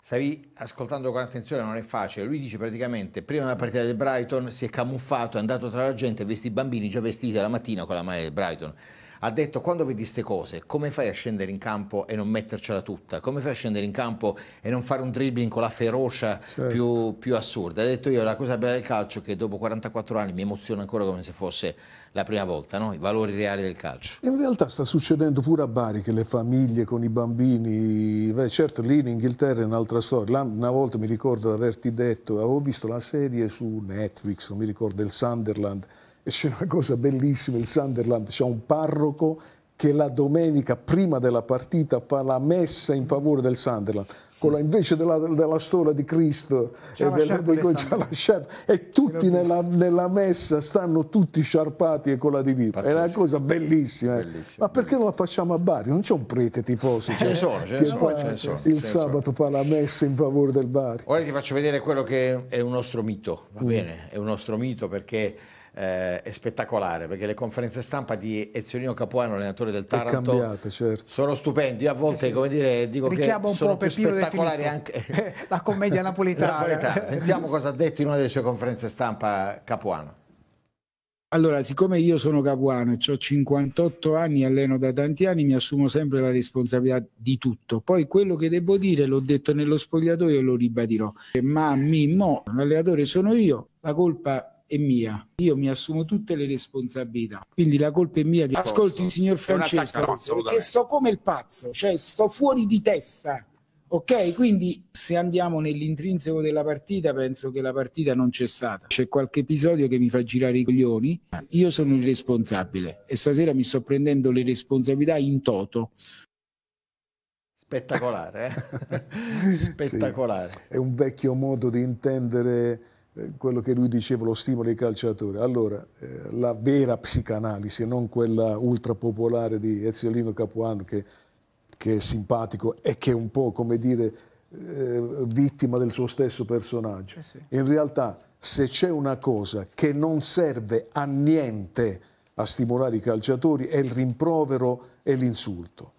stavi ascoltando con attenzione, non è facile. Lui dice praticamente: prima della partita del Brighton si è camuffato, è andato tra la gente, vesti i bambini già vestiti la mattina con la maglia del Brighton ha detto quando vedi queste cose come fai a scendere in campo e non mettercela tutta? Come fai a scendere in campo e non fare un dribbling con la ferocia certo. più, più, assurda? Ha detto io la cosa bella del calcio è che dopo 44 anni mi emoziona ancora come se fosse la prima volta, no? i valori reali del calcio. In realtà sta succedendo pure a Bari che le famiglie con i bambini, beh, certo lì in Inghilterra è un'altra storia, una volta mi ricordo di averti detto, avevo visto la serie su Netflix, non mi ricordo, il Sunderland, e c'è una cosa bellissima, il Sunderland, c'è un parroco che la domenica prima della partita fa la messa in favore del Sunderland. La, invece della, della, storia di Cristo e, del, di, e tutti nella, nella, messa stanno tutti sciarpati e con la divina è una cosa bellissima, eh. bellissima ma perché non la facciamo a Bari? non c'è un prete tifoso eh, cioè, ce ne sono, sono, fa, ce ne sono il ce sabato sono. fa la messa in favore del Bari ora ti faccio vedere quello che è un nostro mito va mm. bene, è un nostro mito perché eh, è spettacolare perché le conferenze stampa di Eziolino Capuano, allenatore del Taranto, cambiate, certo. sono stupendi. Io a volte, eh sì. come dire, dico Richiamo che sono più spettacolari anche [laughs] la commedia napoletana. napoletana. Sentiamo cosa ha detto in una delle sue conferenze stampa Capuano. Allora, siccome io sono capuano e ho 58 anni, alleno da tanti anni, mi assumo sempre la responsabilità di tutto. Poi quello che devo dire l'ho detto nello spogliatoio e lo ribadirò. Ma Mimmo, l'allenatore sono io, la colpa è mia. Io mi assumo tutte le responsabilità. Quindi la colpa è mia. Che... Ascolti, signor Francesco, perché sto come il pazzo, cioè sto fuori di testa. Ok, quindi se andiamo nell'intrinseco della partita, penso che la partita non c'è stata. C'è qualche episodio che mi fa girare i coglioni. Io sono il responsabile e stasera mi sto prendendo le responsabilità in toto. Spettacolare, eh? [laughs] spettacolare. Sì, è un vecchio modo di intendere eh, quello che lui diceva, lo stimolo ai calciatori. Allora, eh, la vera psicanalisi, non quella ultra popolare di Eziolino Capuano, che, che, è simpatico e che è un po', come dire, eh, vittima del suo stesso personaggio. Eh sì. In realtà, se c'è una cosa che non serve a niente a stimolare i calciatori, è il rimprovero e l'insulto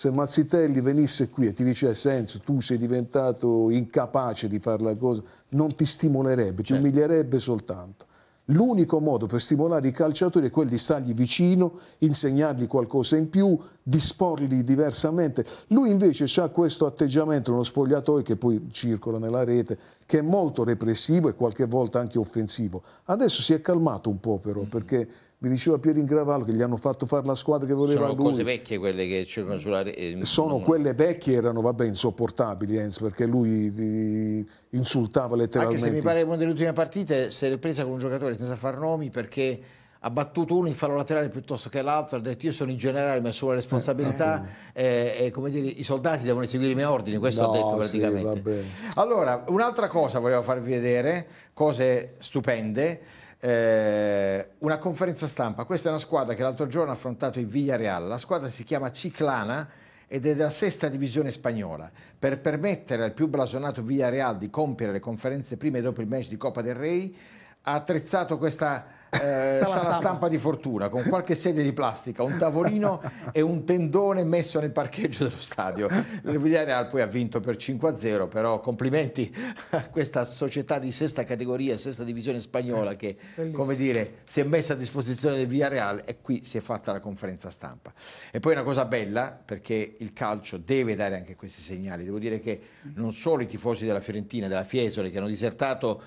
se Mazzitelli venisse qui e ti dicesse Enzo tu sei diventato incapace di fare la cosa, non ti stimolerebbe, ti certo. umilierebbe soltanto. L'unico modo per stimolare i calciatori è quello di stargli vicino, insegnargli qualcosa in più, disporli diversamente. Lui invece ha questo atteggiamento, uno spogliatoio che poi circola nella rete, che è molto repressivo e qualche volta anche offensivo. Adesso si è calmato un po' però, mm -hmm. perché mi diceva Piero Ingravallo che gli hanno fatto fare la squadra che voleva sono lui. Sono cose vecchie quelle che c'erano sulla rete. Eh, sono non... quelle vecchie, erano vabbè insopportabili Enz, perché lui insultava letteralmente. Anche se mi pare che una delle ultime partite si è presa con un giocatore senza far nomi perché ha battuto uno in fallo laterale piuttosto che l'altro, ha detto io sono in generale, mi assumo la responsabilità eh eh. eh, eh. come dire, i soldati devono eseguire i miei ordini, questo no, ho detto praticamente. Sì, allora, un'altra cosa volevo farvi vedere, cose stupende. Eh, una conferenza stampa. Questa è una squadra che l'altro giorno ha affrontato il Villarreal. La squadra si chiama Ciclana ed è della sesta divisione spagnola. Per permettere al più blasonato Villarreal di compiere le conferenze prima e dopo il match di Coppa del Rey, ha attrezzato questa eh, sala, stampa. stampa. di fortuna con qualche sedia di plastica, un tavolino [laughs] e un tendone messo nel parcheggio dello stadio. Il Villarreal poi ha vinto per 5-0, però complimenti a questa società di sesta categoria, sesta divisione spagnola che come dire, si è messa a disposizione del Villarreal e qui si è fatta la conferenza stampa. E poi una cosa bella perché il calcio deve dare anche questi segnali. Devo dire che non solo i tifosi della Fiorentina, della Fiesole che hanno disertato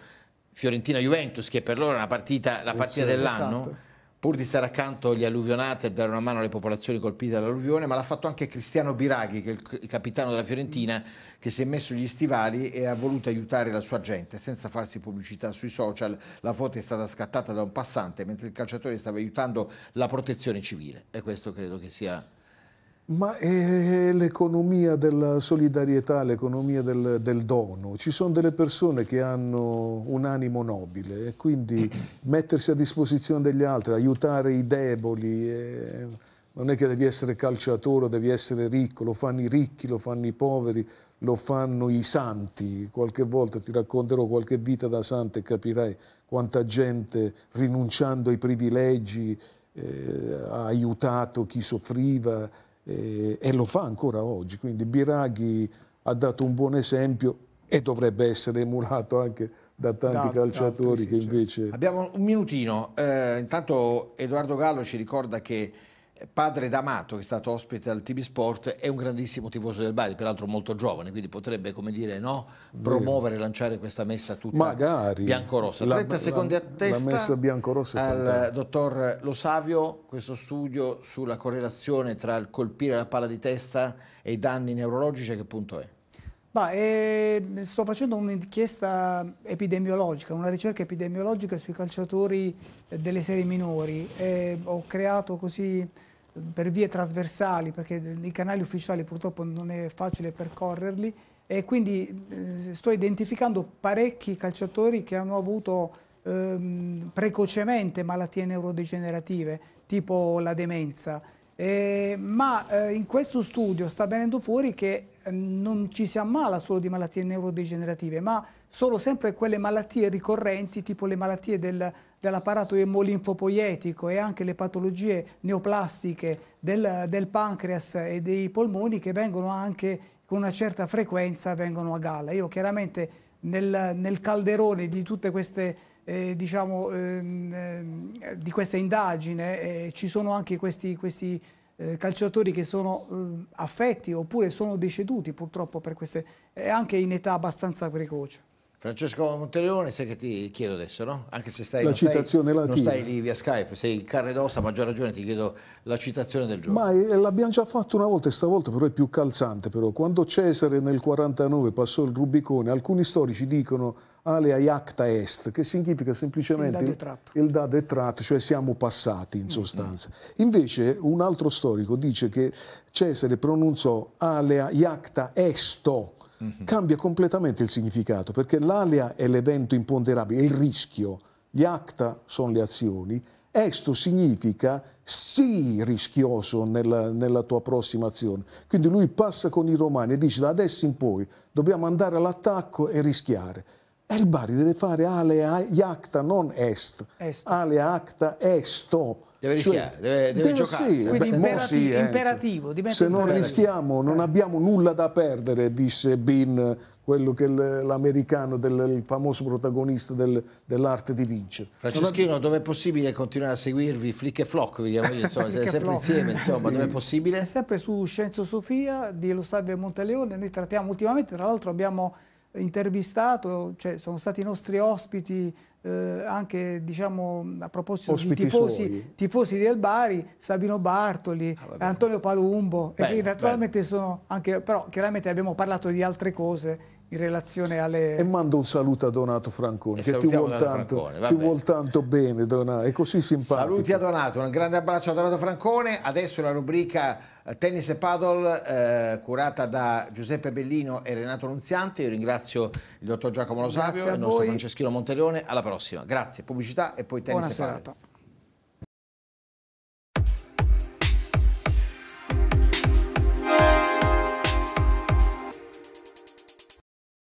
Fiorentina-Juventus, che per loro è una partita, la partita dell'anno. Esatto. Pur di stare accanto agli alluvionati e dare una mano alle popolazioni colpite dall'alluvione, ma l'ha fatto anche Cristiano Biraghi, che è il capitano della Fiorentina, che si è messo gli stivali e ha voluto aiutare la sua gente senza farsi pubblicità sui social. La foto è stata scattata da un passante mentre il calciatore stava aiutando la protezione civile e questo credo che sia ma è l'economia della solidarietà, l'economia del, del, dono. Ci sono delle persone che hanno un animo nobile e quindi [clears throat] mettersi a disposizione degli altri, aiutare i deboli. Eh, non è che devi essere calciatore, devi essere ricco, lo fanno i ricchi, lo fanno i poveri, lo fanno i santi. Qualche volta ti racconterò qualche vita da santo e capirai quanta gente rinunciando ai privilegi eh, ha aiutato chi soffriva eh, e lo fa ancora oggi. Quindi Biraghi ha dato un buon esempio e dovrebbe essere emulato anche da tanti da, calciatori altri, sì, che certo. invece... Abbiamo un minutino, eh, intanto Edoardo Gallo ci ricorda che padre D'Amato, che è stato ospite al TV Sport, è un grandissimo tifoso del Bari, peraltro molto giovane, quindi potrebbe, come dire, no, promuovere, lanciare questa messa tutta Magari. biancorossa. 30 la, secondi a testa la messa biancorossa al dottor Lo Savio, questo studio sulla correlazione tra il colpire la palla di testa e i danni neurologici, a che punto è? Bah, eh, sto facendo un'inchiesta epidemiologica, una ricerca epidemiologica sui calciatori delle serie minori. Eh, ho creato così per vie trasversali, perché i canali ufficiali purtroppo non è facile percorrerli, e quindi eh, sto identificando parecchi calciatori che hanno avuto ehm, precocemente malattie neurodegenerative, tipo la demenza. Eh, ma eh, in questo studio sta venendo fuori che non ci si ammala solo di malattie neurodegenerative, ma solo sempre quelle malattie ricorrenti, tipo le malattie del, dell'apparato emolinfopoietico e anche le patologie neoplastiche del, del, pancreas e dei polmoni che vengono anche con una certa frequenza a galla. Io chiaramente nel, nel calderone di tutte queste eh, diciamo, ehm, eh, di questa indagine eh, ci sono anche questi, questi eh, calciatori che sono eh, affetti oppure sono deceduti purtroppo per queste, eh, anche in età abbastanza precoce. Francesco Monteleone, sai che ti chiedo adesso, no? Anche se stai, la citazione stai, latina. non stai lì via Skype, sei il carne d'ossa, ossa, maggior ragione ti chiedo la citazione del giorno. Ma eh, l'abbiamo già fatto una volta e stavolta però è più calzante però. Quando Cesare nel 49 passò il Rubicone, alcuni storici dicono alea iacta est, che significa semplicemente il dado, il dado è tratto, cioè siamo passati in mm, sostanza. Invece un altro storico dice che Cesare pronunciò alea iacta esto, mm-hmm. cambia completamente il significato, perché l'alea è l'evento imponderabile, il rischio, gli acta sono le azioni, esto significa sii rischioso nella, nella, tua prossima azione. Quindi lui passa con i romani e dice da adesso in poi dobbiamo andare all'attacco e rischiare. E il Bari deve fare alea iacta non est, est. alea acta esto deve cioè, rischiare, deve, deve beh, giocare. Sì, eh, Quindi beh, imperati sì, eh, imperativo. Se non imperativo. rischiamo, non eh. abbiamo nulla da perdere, disse Bean, quello che l'americano, del, il famoso protagonista del, dell'arte di vincere. Franceschino, dove è possibile continuare a seguirvi? Flick e Flock, vediamo io, [laughs] insomma, siete sempre insieme, insomma, sì. dove è possibile? Sempre su Scienzo Sofia di Lo Savio e Monteleone, noi trattiamo ultimamente, tra l'altro abbiamo intervistato, cioè sono stati i nostri ospiti eh, anche diciamo, a proposito Ospiti di tifosi, tifosi, del Bari, Sabino Bartoli, ah, Antonio Palumbo, bello, e naturalmente bello. sono anche, però chiaramente abbiamo parlato di altre cose in relazione alle... E mando un saluto a Donato Franconi, e che ti vuol, tanto, Francone, ti vuol, tanto, bene, Donato, è così simpatico. Saluti a Donato, un grande abbraccio a Donato Francone. Adesso la rubrica eh, Tennis e Paddle, eh, curata da Giuseppe Bellino e Renato Nunziante. Io ringrazio il dottor Giacomo Lo Savio, il nostro Franceschino Monteleone. Alla prossima. Grazie, pubblicità e poi Tennis Buona e Paddle. Serata.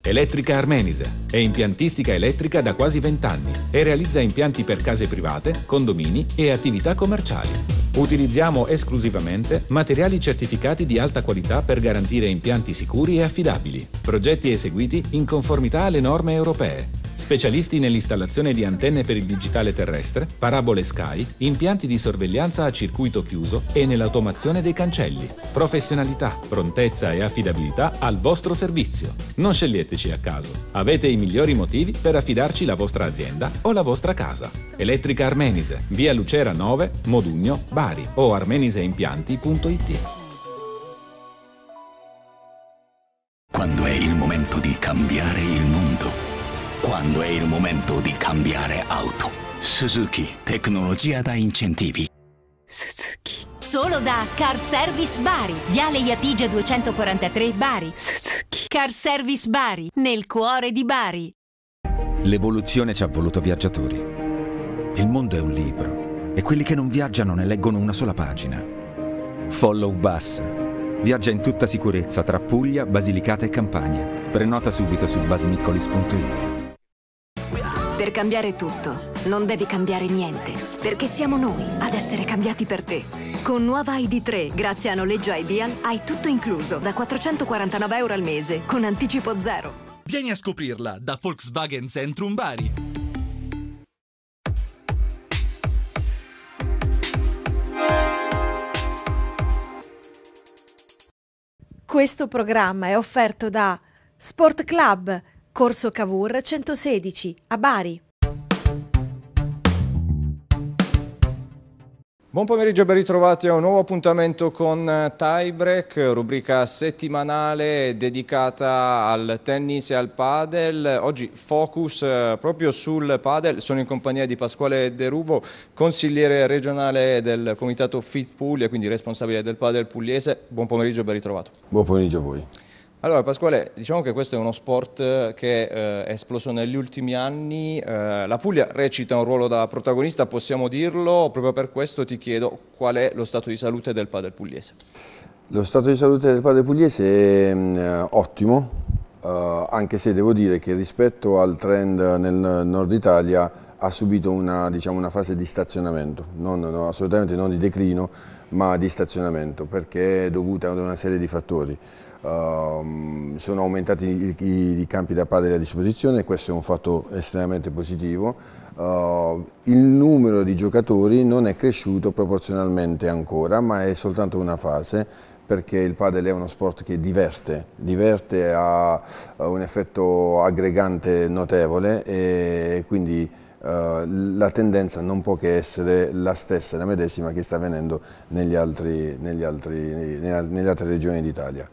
Elettrica Armenise è impiantistica elettrica da quasi 20 anni e realizza impianti per case private, condomini e attività commerciali. Utilizziamo esclusivamente materiali certificati di alta qualità per garantire impianti sicuri e affidabili, progetti eseguiti in conformità alle norme europee, specialisti nell'installazione di antenne per il digitale terrestre, parabole Sky, impianti di sorveglianza a circuito chiuso e nell'automazione dei cancelli. Professionalità, prontezza e affidabilità al vostro servizio. Non scegliete vertici a caso. Avete i migliori motivi per affidarci la vostra azienda o la vostra casa. Elettrica Armenise, via Lucera 9, Modugno, Bari o armeniseimpianti.it. Quando è il momento di cambiare il mondo? Quando è il momento di cambiare auto? Suzuki, tecnologia da incentivi Suzuki. Solo da Car Service Bari, Viale Iapige 243 Bari. Suzuki. Car Service Bari, nel cuore di Bari. L'evoluzione ci ha voluto viaggiatori. Il mondo è un libro e quelli che non viaggiano ne leggono una sola pagina. Follow Bus. Viaggia in tutta sicurezza tra Puglia, Basilicata e Campania. Prenota subito su basmiccolis.it. Per cambiare tutto non devi cambiare niente, perché siamo noi ad essere cambiati per te. Con nuova ID3, grazie a noleggio Ideal, hai tutto incluso da 449 euro al mese, con anticipo zero. Vieni a scoprirla da Volkswagen Centrum Bari. Questo programma è offerto da Sport Club, Corso Cavour 116 a Bari. Buon pomeriggio e ben ritrovati a un nuovo appuntamento con eh, Tiebreak, rubrica settimanale dedicata al tennis e al padel. Oggi focus eh, proprio sul padel, sono in compagnia di Pasquale De Ruvo, consigliere regionale del comitato Fit Puglia, quindi responsabile del padel pugliese. Buon pomeriggio e ben ritrovato. Buon pomeriggio a voi. Allora Pasquale, diciamo che questo è uno sport eh, che eh, è esploso negli ultimi anni, eh, la Puglia recita un ruolo da protagonista, possiamo dirlo, proprio per questo ti chiedo qual è lo stato di salute del padel pugliese. Lo stato di salute del padel pugliese è mh, mm, eh, ottimo, eh, anche se devo dire che rispetto al trend nel nord Italia ha subito una, diciamo, una fase di stazionamento, non, no, assolutamente non di declino, ma di stazionamento, perché è dovuta a una serie di fattori. Um, sono aumentati i, i, i, campi da padel a disposizione, questo è un fatto estremamente positivo. Uh, il numero di giocatori non è cresciuto proporzionalmente ancora, ma è soltanto una fase perché il padel è uno sport che diverte, diverte, ha un effetto aggregante notevole e quindi ehm, la tendenza non può che essere la stessa, la medesima che sta avvenendo negli altri, negli altri, nelle altre regioni d'Italia.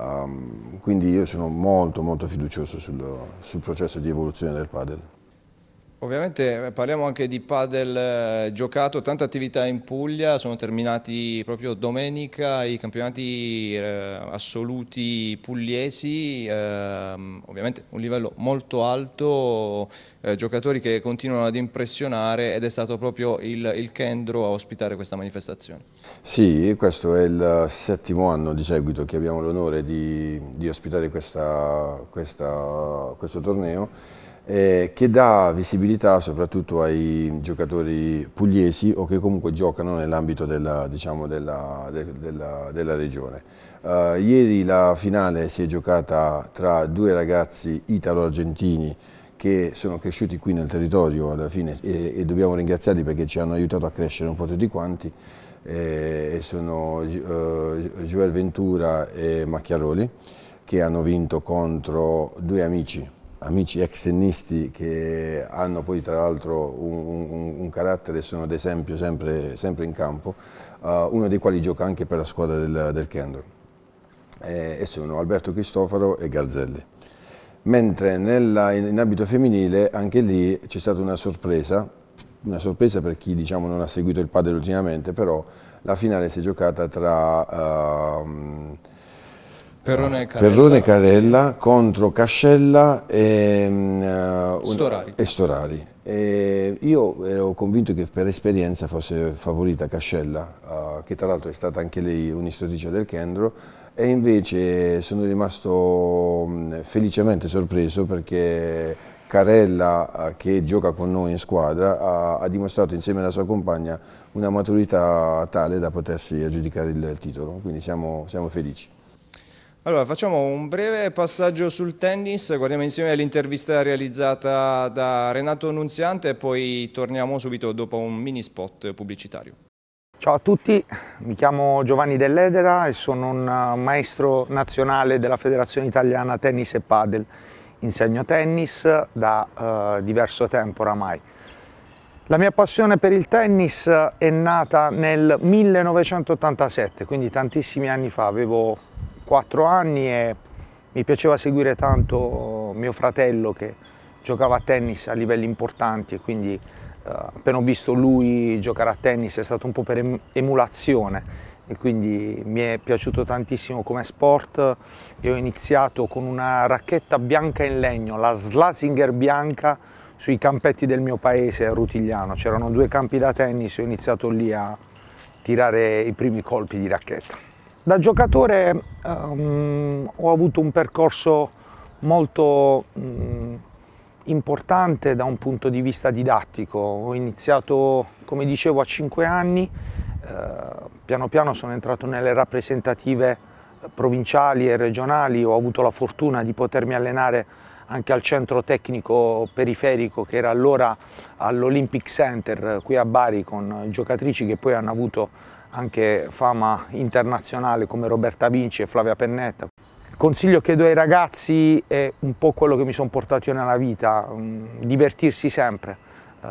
Um, quindi io sono molto molto fiducioso sul, sul processo di evoluzione del padel. Ovviamente eh, parliamo anche di padel eh, giocato, tanta attività in Puglia, sono terminati proprio domenica i campionati eh, assoluti pugliesi, eh, ovviamente un livello molto alto, eh, giocatori che continuano ad impressionare ed è stato proprio il, il Kendro a ospitare questa manifestazione. Sì, questo è il settimo anno di seguito che abbiamo l'onore di, di, ospitare questa, questa, questo torneo eh, che dà visibilità soprattutto ai giocatori pugliesi o che comunque giocano nell'ambito della, diciamo, della, de, della, della regione. Uh, ieri la finale si è giocata tra due ragazzi italo-argentini che sono cresciuti qui nel territorio alla fine e, e, dobbiamo ringraziarli perché ci hanno aiutato a crescere un po' tutti quanti e, eh, e sono uh, Joel Ventura e Macchiaroli che hanno vinto contro due amici amici ex tennisti che hanno poi tra l'altro un, un, un, carattere, sono ad esempio sempre, sempre in campo, uh, uno dei quali gioca anche per la squadra del, del Kendall, e, eh, e sono Alberto Cristoforo e Garzelli. Mentre nella, in, in abito femminile anche lì c'è stata una sorpresa, una sorpresa per chi diciamo, non ha seguito il padre ultimamente, però la finale si è giocata tra... Uh, Perrone e Carella, Perrone e Carella sì. contro Cascella e, uh, Storari. E Storari. E io ero convinto che per esperienza fosse favorita Cascella, uh, che tra l'altro è stata anche lei un'istruttrice del Kendro, e invece sono rimasto mm, felicemente sorpreso perché Carella eh, che gioca con noi in squadra ha, ha, dimostrato insieme alla sua compagna una maturità tale da potersi aggiudicare il titolo, quindi siamo, siamo felici. Allora, facciamo un breve passaggio sul tennis, guardiamo insieme l'intervista realizzata da Renato Nunziante e poi torniamo subito dopo un mini spot pubblicitario. Ciao a tutti, mi chiamo Giovanni Dell'Edera e sono un uh, maestro nazionale della Federazione Italiana Tennis e Padel. Insegno tennis da eh, diverso tempo oramai. La mia passione per il tennis è nata nel 1987, quindi tantissimi anni fa, avevo 4 anni e mi piaceva seguire tanto mio fratello che giocava a tennis a livelli importanti e quindi eh, appena ho visto lui giocare a tennis è stato un po' per emulazione e quindi mi è piaciuto tantissimo come sport e ho iniziato con una racchetta bianca in legno, la Slazinger bianca sui campetti del mio paese a Rutigliano, c'erano due campi da tennis, e ho iniziato lì a tirare i primi colpi di racchetta. Da giocatore um, ho avuto un percorso molto um, importante da un punto di vista didattico. Ho iniziato, come dicevo, a 5 anni, uh, piano piano sono entrato nelle rappresentative provinciali e regionali, ho avuto la fortuna di potermi allenare anche al centro tecnico periferico che era allora all'Olympic Center qui a Bari con giocatrici che poi hanno avuto anche fama internazionale come Roberta Vinci e Flavia Pennetta. Il consiglio che do ai ragazzi è un po' quello che mi sono portato io nella vita, mm, divertirsi sempre. Eh,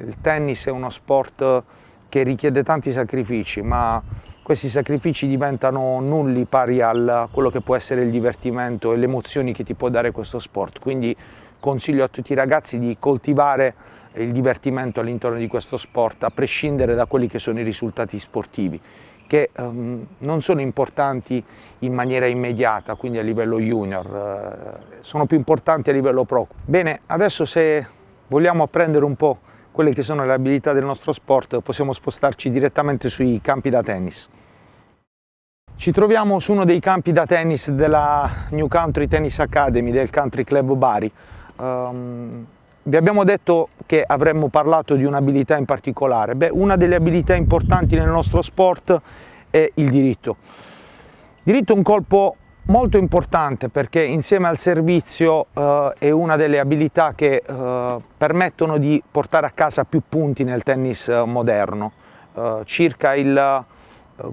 il tennis è uno sport che richiede tanti sacrifici, ma questi sacrifici diventano nulli pari a quello che può essere il divertimento e le emozioni che ti può dare questo sport. Quindi consiglio a tutti i ragazzi di coltivare il divertimento all'interno di questo sport, a prescindere da quelli che sono i risultati sportivi, che ehm, non sono importanti in maniera immediata, quindi a livello junior, eh, sono più importanti a livello pro. Bene, adesso se vogliamo apprendere un po' quelle che sono le abilità del nostro sport, possiamo spostarci direttamente sui campi da tennis. Ci troviamo su uno dei campi da tennis della New Country Tennis Academy del Country Club Bari. Um, vi abbiamo detto che avremmo parlato di un'abilità in particolare. Beh, una delle abilità importanti nel nostro sport è il diritto. Diritto è un colpo molto importante perché insieme al servizio eh, è una delle abilità che eh, permettono di portare a casa più punti nel tennis eh, moderno. Eh, circa il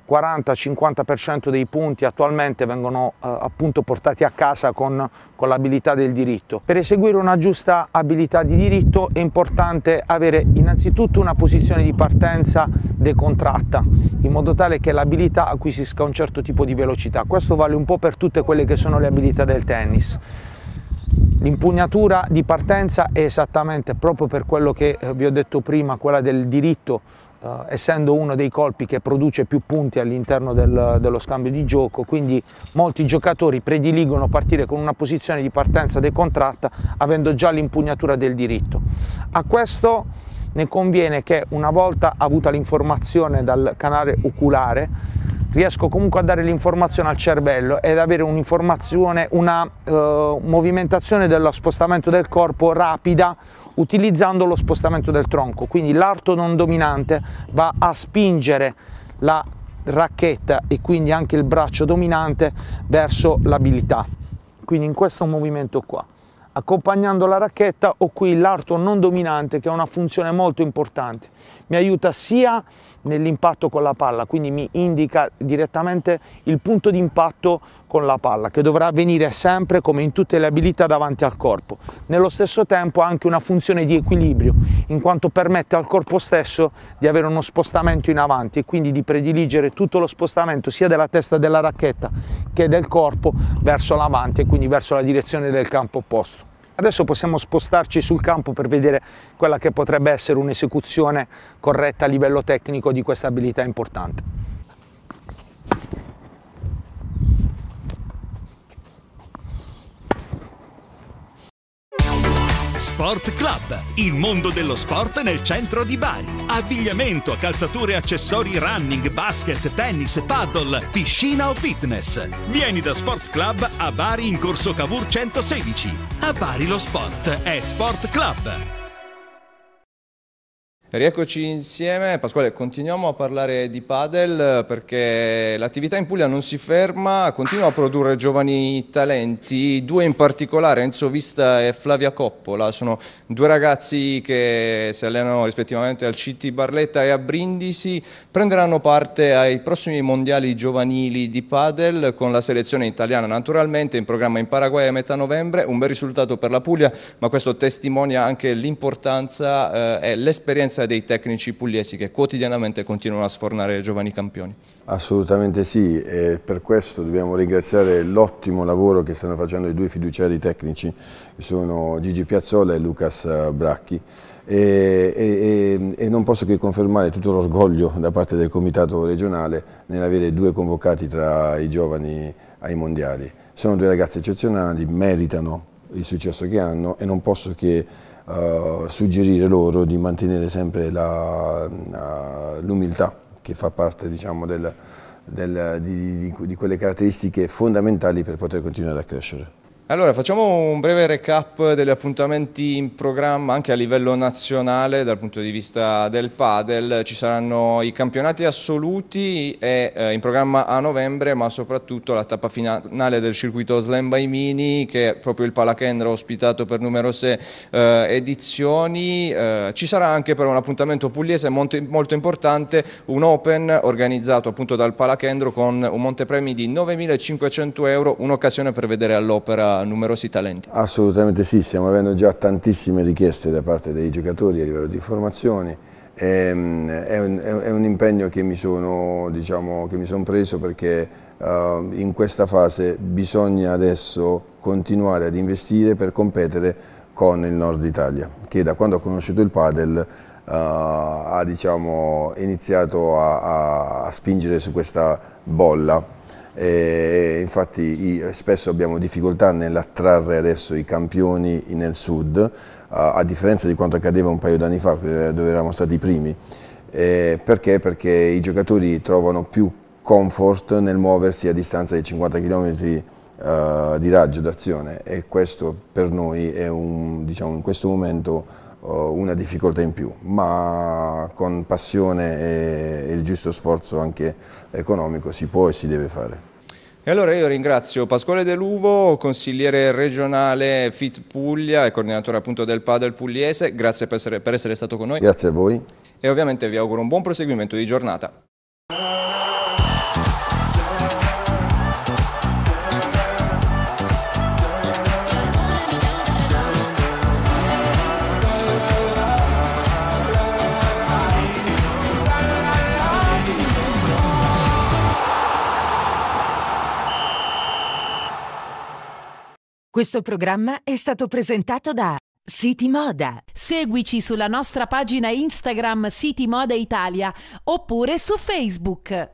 40-50% dei punti attualmente vengono eh, appunto portati a casa con, con l'abilità del diritto. Per eseguire una giusta abilità di diritto è importante avere innanzitutto una posizione di partenza decontratta, in modo tale che l'abilità acquisisca un certo tipo di velocità. Questo vale un po' per tutte quelle che sono le abilità del tennis. L'impugnatura di partenza è esattamente proprio per quello che eh, vi ho detto prima, quella del diritto Uh, essendo uno dei colpi che produce più punti all'interno del, dello scambio di gioco, quindi molti giocatori prediligono partire con una posizione di partenza decontratta avendo già l'impugnatura del diritto. A questo ne conviene che una volta avuta l'informazione dal canale oculare riesco comunque a dare l'informazione al cervello ed avere un'informazione, una uh, movimentazione dello spostamento del corpo rapida utilizzando lo spostamento del tronco, quindi l'arto non dominante va a spingere la racchetta e quindi anche il braccio dominante verso l'abilità, quindi in questo movimento qua. Accompagnando la racchetta ho qui l'arto non dominante che ha una funzione molto importante, mi aiuta sia nell'impatto con la palla, quindi mi indica direttamente il punto di impatto con la palla, che dovrà avvenire sempre come in tutte le abilità davanti al corpo. Nello stesso tempo ha anche una funzione di equilibrio, in quanto permette al corpo stesso di avere uno spostamento in avanti e quindi di prediligere tutto lo spostamento sia della testa della racchetta che del corpo verso l'avanti e quindi verso la direzione del campo opposto. Adesso possiamo spostarci sul campo per vedere quella che potrebbe essere un'esecuzione corretta a livello tecnico di questa abilità importante. Sport Club, il mondo dello sport nel centro di Bari. Abbigliamento, calzature, accessori running, basket, tennis, paddle, piscina o fitness. Vieni da Sport Club a Bari in corso Cavour 116. A Bari lo sport è Sport Club. Rieccoci insieme, Pasquale continuiamo a parlare di padel perché l'attività in Puglia non si ferma, continua a produrre giovani talenti, due in particolare Enzo Vista e Flavia Coppola, sono due ragazzi che si allenano rispettivamente al City Barletta e a Brindisi, prenderanno parte ai prossimi mondiali giovanili di padel con la selezione italiana naturalmente in programma in Paraguay a metà novembre, un bel risultato per la Puglia ma questo testimonia anche l'importanza eh, e l'esperienza dei tecnici pugliesi che quotidianamente continuano a sfornare giovani campioni. Assolutamente sì, e per questo dobbiamo ringraziare l'ottimo lavoro che stanno facendo i due fiduciari tecnici, che sono Gigi Piazzola e Lucas eh, Bracchi. E, e, e, non posso che confermare tutto l'orgoglio da parte del Comitato regionale nell'avere due convocati tra i giovani ai mondiali. Sono due ragazzi eccezionali, meritano il successo che hanno e non posso che eh, suggerire loro di mantenere sempre eh, l'umiltà che fa parte diciamo, del, del, di, di, di quelle caratteristiche fondamentali per poter continuare a crescere. Allora, facciamo un breve recap degli appuntamenti in programma anche a livello nazionale dal punto di vista del padel. Ci saranno i campionati assoluti e, eh, in programma a novembre, ma soprattutto la tappa finale del circuito Slam by Mini, che proprio il ha ospitato per numerose eh, edizioni. Eh, ci sarà anche però un appuntamento pugliese molto, molto, importante, un Open organizzato appunto dal Palachendro con un montepremi di 9.500 euro, un'occasione per vedere all'opera numerosi talenti. Assolutamente sì, stiamo avendo già tantissime richieste da parte dei giocatori a livello di formazioni, ehm, è un, è un, impegno che mi sono, diciamo, che mi sono preso perché uh, in questa fase bisogna adesso continuare ad investire per competere con il nord Italia che da quando ho conosciuto il padel uh, ha diciamo, iniziato a, a, a spingere su questa bolla eh, infatti spesso abbiamo difficoltà nell'attrarre adesso i campioni nel sud, a, a, differenza di quanto accadeva un paio d'anni fa eh, dove eravamo stati i primi. Eh, perché? Perché i giocatori trovano più comfort nel muoversi a distanza di 50 km eh, di raggio d'azione e questo per noi è un, diciamo, in questo momento una difficoltà in più, ma con passione e il giusto sforzo anche economico si può e si deve fare. E allora io ringrazio Pasquale De consigliere regionale FIT Puglia e coordinatore appunto del Padel Pugliese, grazie per essere, per essere stato con noi. Grazie a voi. E ovviamente vi auguro un buon proseguimento di giornata. Questo programma è stato presentato da City Moda. Seguici sulla nostra pagina Instagram City Moda Italia oppure su Facebook.